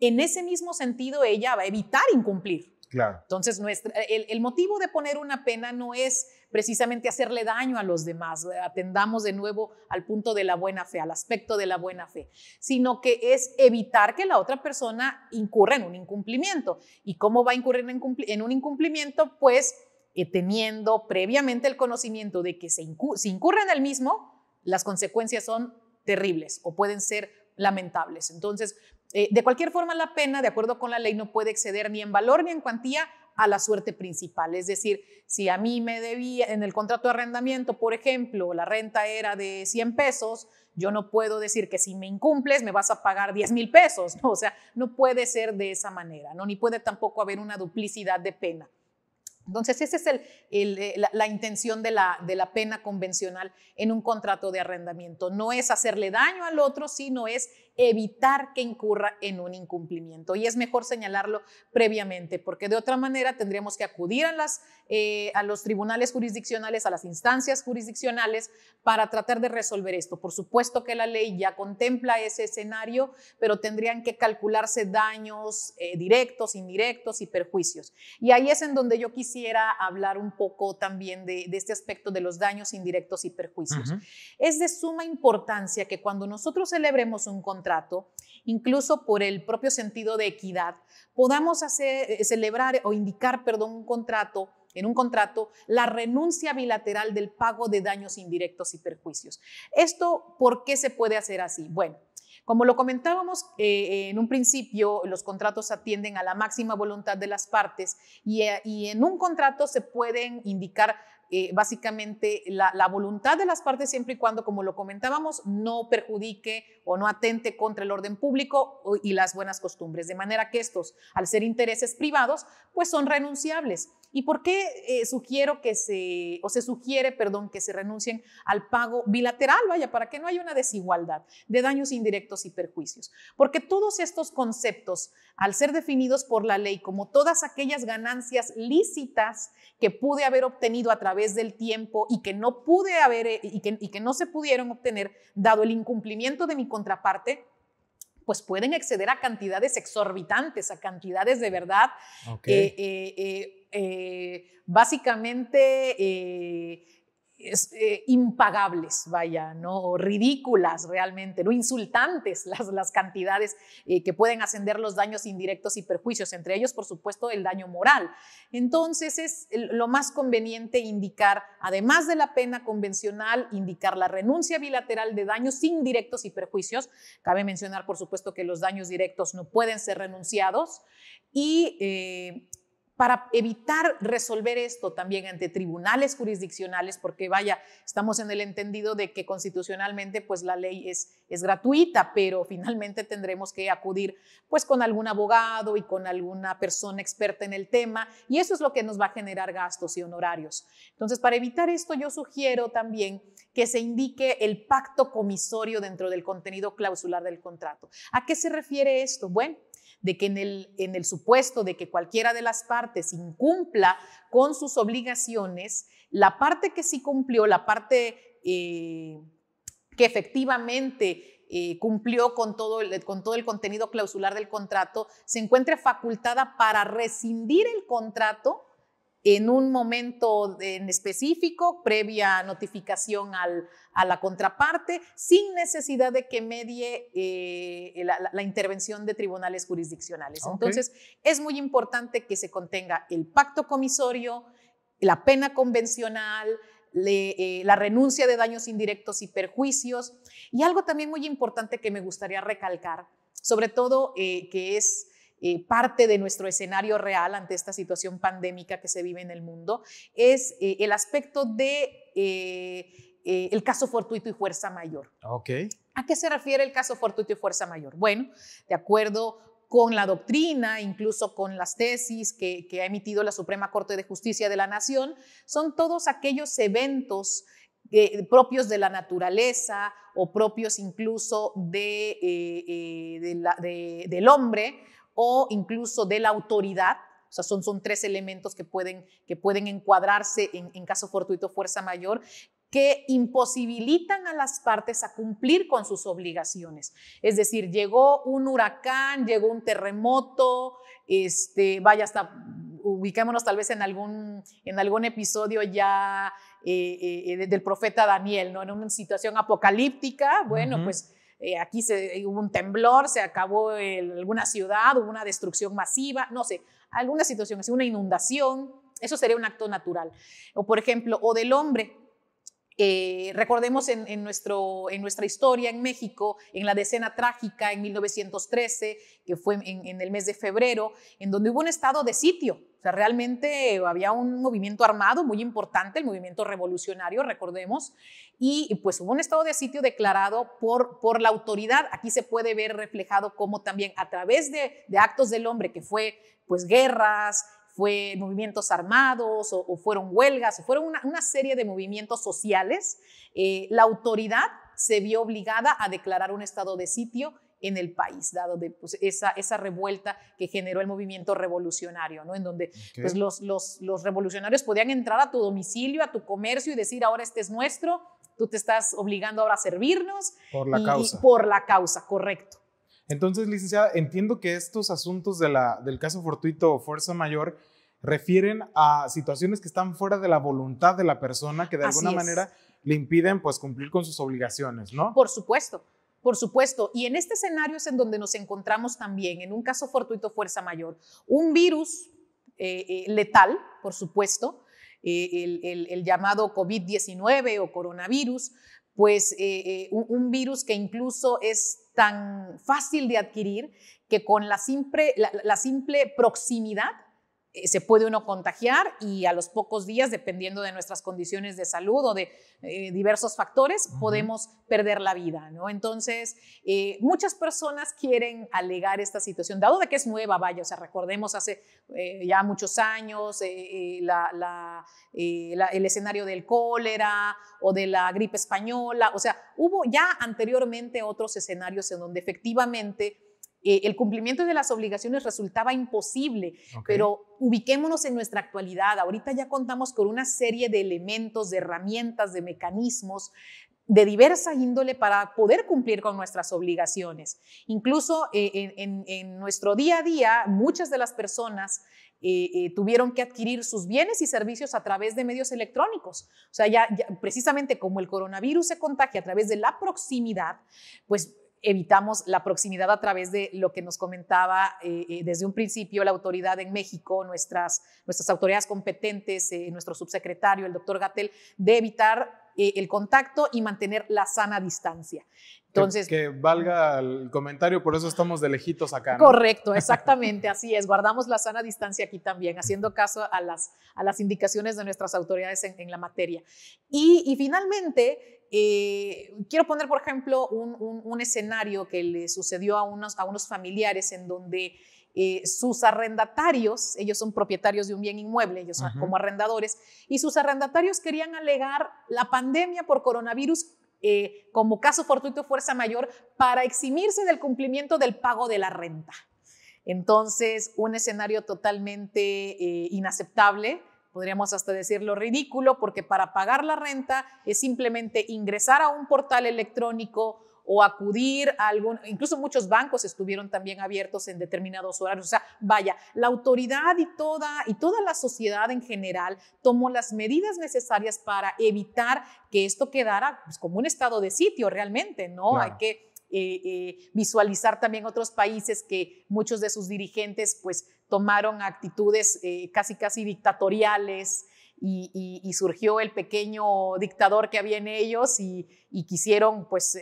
en ese mismo sentido ella va a evitar incumplir. Claro. Entonces, nuestra, el, motivo de poner una pena no es precisamente hacerle daño a los demás, eh, atendamos de nuevo al punto de la buena fe, al aspecto de la buena fe, sino que es evitar que la otra persona incurra en un incumplimiento. ¿Y cómo va a incurrir en, un incumplimiento? Pues eh, teniendo previamente el conocimiento de que se si incurre en el mismo, las consecuencias son terribles o pueden ser lamentables. Entonces, eh, de cualquier forma, la pena, de acuerdo con la ley, no puede exceder ni en valor ni en cuantía a la suerte principal. Es decir, si a mí me debía en el contrato de arrendamiento, por ejemplo, la renta era de 100 pesos, yo no puedo decir que si me incumples me vas a pagar 10 mil pesos. O sea, no puede ser de esa manera, ¿no? ni puede tampoco haber una duplicidad de pena. Entonces, esa es eh, la, intención de la, de la pena convencional en un contrato de arrendamiento. No es hacerle daño al otro, sino es evitar que incurra en un incumplimiento. Y es mejor señalarlo previamente, porque de otra manera tendríamos que acudir a, las, eh, a los tribunales jurisdiccionales, a las instancias jurisdiccionales, para tratar de resolver esto. Por supuesto que la ley ya contempla ese escenario, pero tendrían que calcularse daños eh, directos, indirectos y perjuicios. Y ahí es en donde yo quisiera hablar un poco también de, este aspecto de los daños indirectos y perjuicios. Es de suma importancia que cuando nosotros celebremos un contrato, incluso por el propio sentido de equidad, podamos hacer, eh, celebrar o indicar, perdón, un contrato en un contrato la renuncia bilateral del pago de daños indirectos y perjuicios. ¿Esto por qué se puede hacer así? Bueno, como lo comentábamos eh, en un principio, los contratos atienden a la máxima voluntad de las partes y, eh, en un contrato se pueden indicar básicamente la, la, voluntad de las partes siempre y cuando, como lo comentábamos, no perjudique o no atente contra el orden público y las buenas costumbres. De manera que estos, al ser intereses privados, pues son renunciables. ¿Y por qué eh, sugiero que se, o se sugiere, perdón, que se renuncien al pago bilateral? Vaya, para que no haya una desigualdad de daños indirectos y perjuicios. Porque todos estos conceptos, al ser definidos por la ley como todas aquellas ganancias lícitas que pude haber obtenido a través del tiempo y que no pude haber, eh, y que, y que no se pudieron obtener, dado el incumplimiento de mi contraparte, pues pueden exceder a cantidades exorbitantes, a cantidades de verdad. Eh, eh, eh, básicamente eh, impagables, vaya, ¿no? ridículas realmente, ¿no? Insultantes <laughs> las, las cantidades eh, que pueden ascender los daños indirectos y perjuicios, entre ellos, por supuesto, el daño moral. Entonces, es lo más conveniente indicar, además de la pena convencional, indicar la renuncia bilateral de daños indirectos y perjuicios. Cabe mencionar, por supuesto, que los daños directos no pueden ser renunciados y. Eh, para evitar resolver esto también ante tribunales jurisdiccionales, porque vaya, estamos en el entendido de que constitucionalmente pues la ley es, gratuita, pero finalmente tendremos que acudir pues con algún abogado y con alguna persona experta en el tema, y eso es lo que nos va a generar gastos y honorarios. Entonces, para evitar esto, yo sugiero también que se indique el pacto comisorio dentro del contenido clausular del contrato. ¿A qué se refiere esto? Bueno, de que en el, en el supuesto de que cualquiera de las partes incumpla con sus obligaciones, la parte que sí cumplió, la parte eh, que efectivamente eh, cumplió con todo, el, con todo el contenido clausular del contrato, se encuentre facultada para rescindir el contrato en un momento en específico, previa notificación a la contraparte, sin necesidad de que medie eh, la, intervención de tribunales jurisdiccionales. Entonces, es muy importante que se contenga el pacto comisorio, la pena convencional, eh, la renuncia de daños indirectos y perjuicios. Y algo también muy importante que me gustaría recalcar, sobre todo eh, que es eh, parte de nuestro escenario real ante esta situación pandémica que se vive en el mundo, es eh, el aspecto de... Eh, el caso fortuito y fuerza mayor. ¿A qué se refiere el caso fortuito y fuerza mayor? Bueno, de acuerdo con la doctrina, incluso con las tesis que, ha emitido la Suprema Corte de Justicia de la Nación, son todos aquellos eventos propios de la naturaleza o propios incluso del hombre o incluso de la autoridad. O sea, son, son tres elementos que pueden, que pueden encuadrarse en, caso fortuito fuerza mayor que imposibilitan a las partes a cumplir con sus obligaciones. Es decir, llegó un huracán, llegó un terremoto, este, vaya, hasta ubicémonos tal vez en algún, en algún episodio ya eh, eh, eh, del profeta Daniel, ¿no? En una situación apocalíptica, bueno, pues eh, aquí se, eh, hubo un temblor, se acabó alguna ciudad, hubo una destrucción masiva, no sé, alguna situación, así una inundación, eso sería un acto natural. O por ejemplo, o del hombre. Eh, recordemos en, nuestro, en nuestra historia en México, en la decena trágica en 1913, que fue en el mes de febrero, en donde hubo un estado de sitio, realmente había un movimiento armado muy importante, el movimiento revolucionario, recordemos, y pues hubo un estado de sitio declarado por, por la autoridad. Aquí se puede ver reflejado como también a través de, de actos del hombre, que fue pues guerras, fue movimientos armados o, fueron huelgas, fueron una, serie de movimientos sociales, eh, la autoridad se vio obligada a declarar un estado de sitio en el país, dado de, pues, esa, esa revuelta que generó el movimiento revolucionario, ¿no? En donde pues, los, los, revolucionarios podían entrar a tu domicilio, a tu comercio y decir, ahora este es nuestro, tú te estás obligando ahora a servirnos. Por la causa. Y por la causa, correcto. Entonces, licenciada, entiendo que estos asuntos de la, del caso fortuito o fuerza mayor refieren a situaciones que están fuera de la voluntad de la persona que de alguna manera le impiden pues cumplir con sus obligaciones, ¿no? Por supuesto. Por supuesto, y en este escenario es en donde nos encontramos también, en un caso fortuito fuerza mayor, un virus eh, eh, letal, por supuesto, eh, el, llamado COVID-19 o coronavirus, pues un, virus que incluso es tan fácil de adquirir que con la simple, la simple proximidad eh, se puede uno contagiar y a los pocos días, dependiendo de nuestras condiciones de salud o de eh, diversos factores, podemos perder la vida, ¿no? Entonces, eh, muchas personas quieren alegar esta situación, dado de que es nueva, vaya, o sea, recordemos hace ya muchos años el escenario del cólera o de la gripe española, o sea, hubo ya anteriormente otros escenarios en donde efectivamente eh, el cumplimiento de las obligaciones resultaba imposible, pero ubiquémonos en nuestra actualidad. Ahorita ya contamos con una serie de elementos, de herramientas, de mecanismos de diversa índole para poder cumplir con nuestras obligaciones. Incluso eh, en, nuestro día a día, muchas de las personas eh, tuvieron que adquirir sus bienes y servicios a través de medios electrónicos. O sea, ya precisamente como el coronavirus se contagia a través de la proximidad, pues evitamos la proximidad a través de lo que nos comentaba eh, eh, desde un principio la autoridad en México, nuestras, nuestras autoridades competentes, eh, nuestro subsecretario, el doctor Gatel, de evitar el contacto y mantener la sana distancia. Entonces, que, valga el comentario, por eso estamos de lejitos acá. Correcto, <laughs> exactamente, así es. Guardamos la sana distancia aquí también, haciendo caso a las, a las indicaciones de nuestras autoridades en, la materia. Y, y finalmente, eh, quiero poner, por ejemplo, un, escenario que le sucedió a unos, a unos familiares en donde eh, sus arrendatarios, ellos son propietarios de un bien inmueble, ellos son como arrendadores, y sus arrendatarios querían alegar la pandemia por coronavirus eh, como caso fortuito de fuerza mayor para eximirse del cumplimiento del pago de la renta. Entonces, un escenario totalmente inaceptable podríamos hasta decirlo ridículo, porque para pagar la renta es simplemente ingresar a un portal electrónico o acudir a algún, incluso muchos bancos estuvieron también abiertos en determinados horarios. O sea, vaya, la autoridad y toda, y toda la sociedad en general tomó las medidas necesarias para evitar que esto quedara pues, como un estado de sitio realmente, ¿no? Hay que eh, eh, visualizar también otros países que muchos de sus dirigentes pues tomaron actitudes eh, casi casi dictatoriales y, surgió el pequeño dictador que había en ellos y, quisieron pues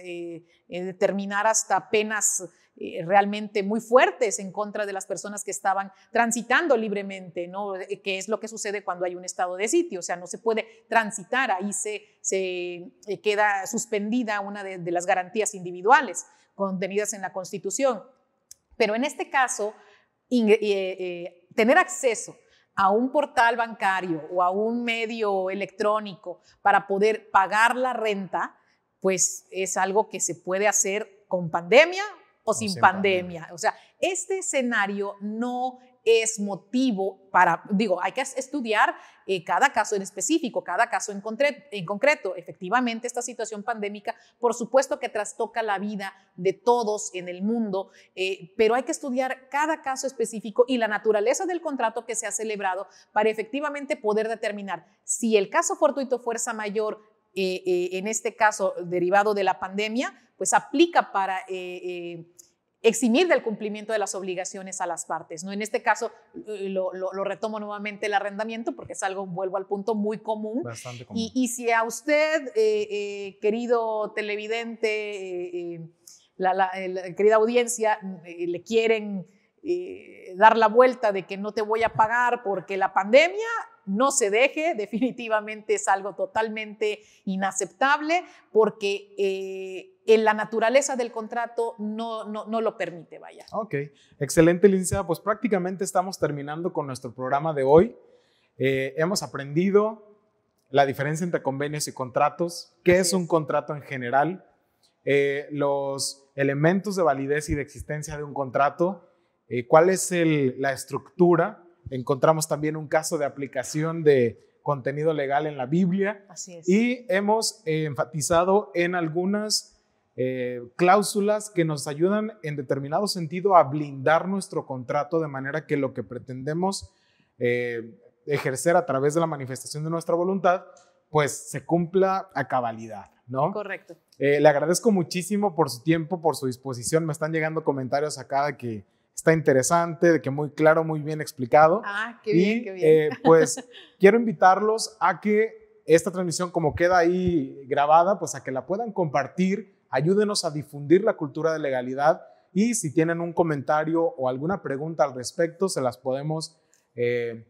determinar hasta apenas eh, realmente muy fuertes en contra de las personas que estaban transitando libremente, ¿no? Eh, que es lo que sucede cuando hay un estado de sitio, o sea, no se puede transitar, ahí se, se eh, queda suspendida una de, las garantías individuales contenidas en la Constitución. Pero en este caso, tener acceso a un portal bancario o a un medio electrónico para poder pagar la renta, pues es algo que se puede hacer con pandemia o, sin, pandemia. O sea, este escenario no es motivo para, digo, hay que estudiar eh, cada caso en específico, cada caso en, en, concreto. Efectivamente, esta situación pandémica, por supuesto que trastoca la vida de todos en el mundo, eh, pero hay que estudiar cada caso específico y la naturaleza del contrato que se ha celebrado para efectivamente poder determinar si el caso fortuito fuerza mayor eh, en este caso derivado de la pandemia, pues aplica para eximir del cumplimiento de las obligaciones a las partes. ¿no? En este caso, eh, lo, retomo nuevamente el arrendamiento porque es algo, vuelvo al punto, muy común. Y, si a usted, eh, eh, querido televidente, querida audiencia, le quieren dar la vuelta de que no te voy a pagar porque la pandemia, no se deje, <laughs> definitivamente es algo totalmente inaceptable porque eh, en la naturaleza del contrato no, no, no, lo permite, vaya. Ok, excelente licenciada, pues prácticamente estamos terminando con nuestro programa de hoy. Eh, hemos aprendido la diferencia entre convenios y contratos, qué es, un contrato en general, eh, los elementos de validez y de existencia de un contrato, cuál es la estructura encontramos también un caso de aplicación de contenido legal en la Biblia. Así es. Y hemos enfatizado en algunas eh, cláusulas que nos ayudan en determinado sentido a blindar nuestro contrato de manera que lo que pretendemos eh, ejercer a través de la manifestación de nuestra voluntad, pues se cumpla a cabalidad, ¿no? Correcto. Eh, le agradezco muchísimo por su tiempo, por su disposición. Me están llegando comentarios acá de que está interesante, de que muy claro, muy bien explicado. Ah, qué bien, qué bien. Eh, pues <laughs> quiero invitarlos a que esta transmisión, como queda ahí grabada, pues a que la puedan compartir, ayúdenos a difundir la cultura de legalidad y si tienen un comentario o alguna pregunta al respecto, se las podemos eh,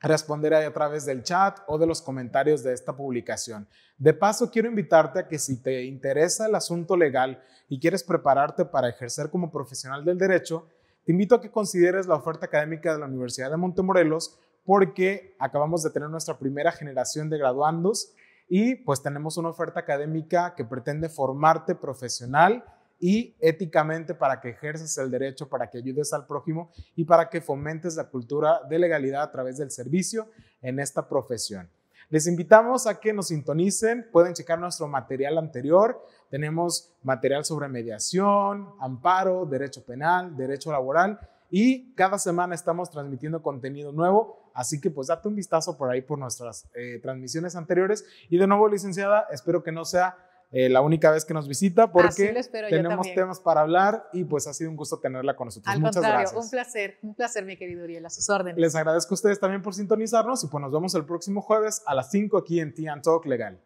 responder ahí a través del chat o de los comentarios de esta publicación. De paso, quiero invitarte a que si te interesa el asunto legal y quieres prepararte para ejercer como profesional del derecho, te invito a que consideres la oferta académica de la Universidad de Montemorelos porque acabamos de tener nuestra primera generación de graduandos y pues tenemos una oferta académica que pretende formarte profesional y éticamente para que ejerces el derecho, para que ayudes al prójimo y para que fomentes la cultura de legalidad a través del servicio en esta profesión. Les invitamos a que nos sintonicen, pueden checar nuestro material anterior. Tenemos material sobre mediación, amparo, derecho penal, derecho laboral y cada semana estamos transmitiendo contenido nuevo. Así que pues date un vistazo por ahí por nuestras eh, transmisiones anteriores. Y de nuevo, licenciada, espero que no sea eh, la única vez que nos visita porque tenemos temas para hablar y pues ha sido un gusto tenerla con nosotros. Al contrario, un placer, un placer mi querido Uriel, a sus órdenes. Les agradezco a ustedes también por sintonizarnos y pues nos vemos el próximo jueves a las 5 aquí en Tian Talk Legal.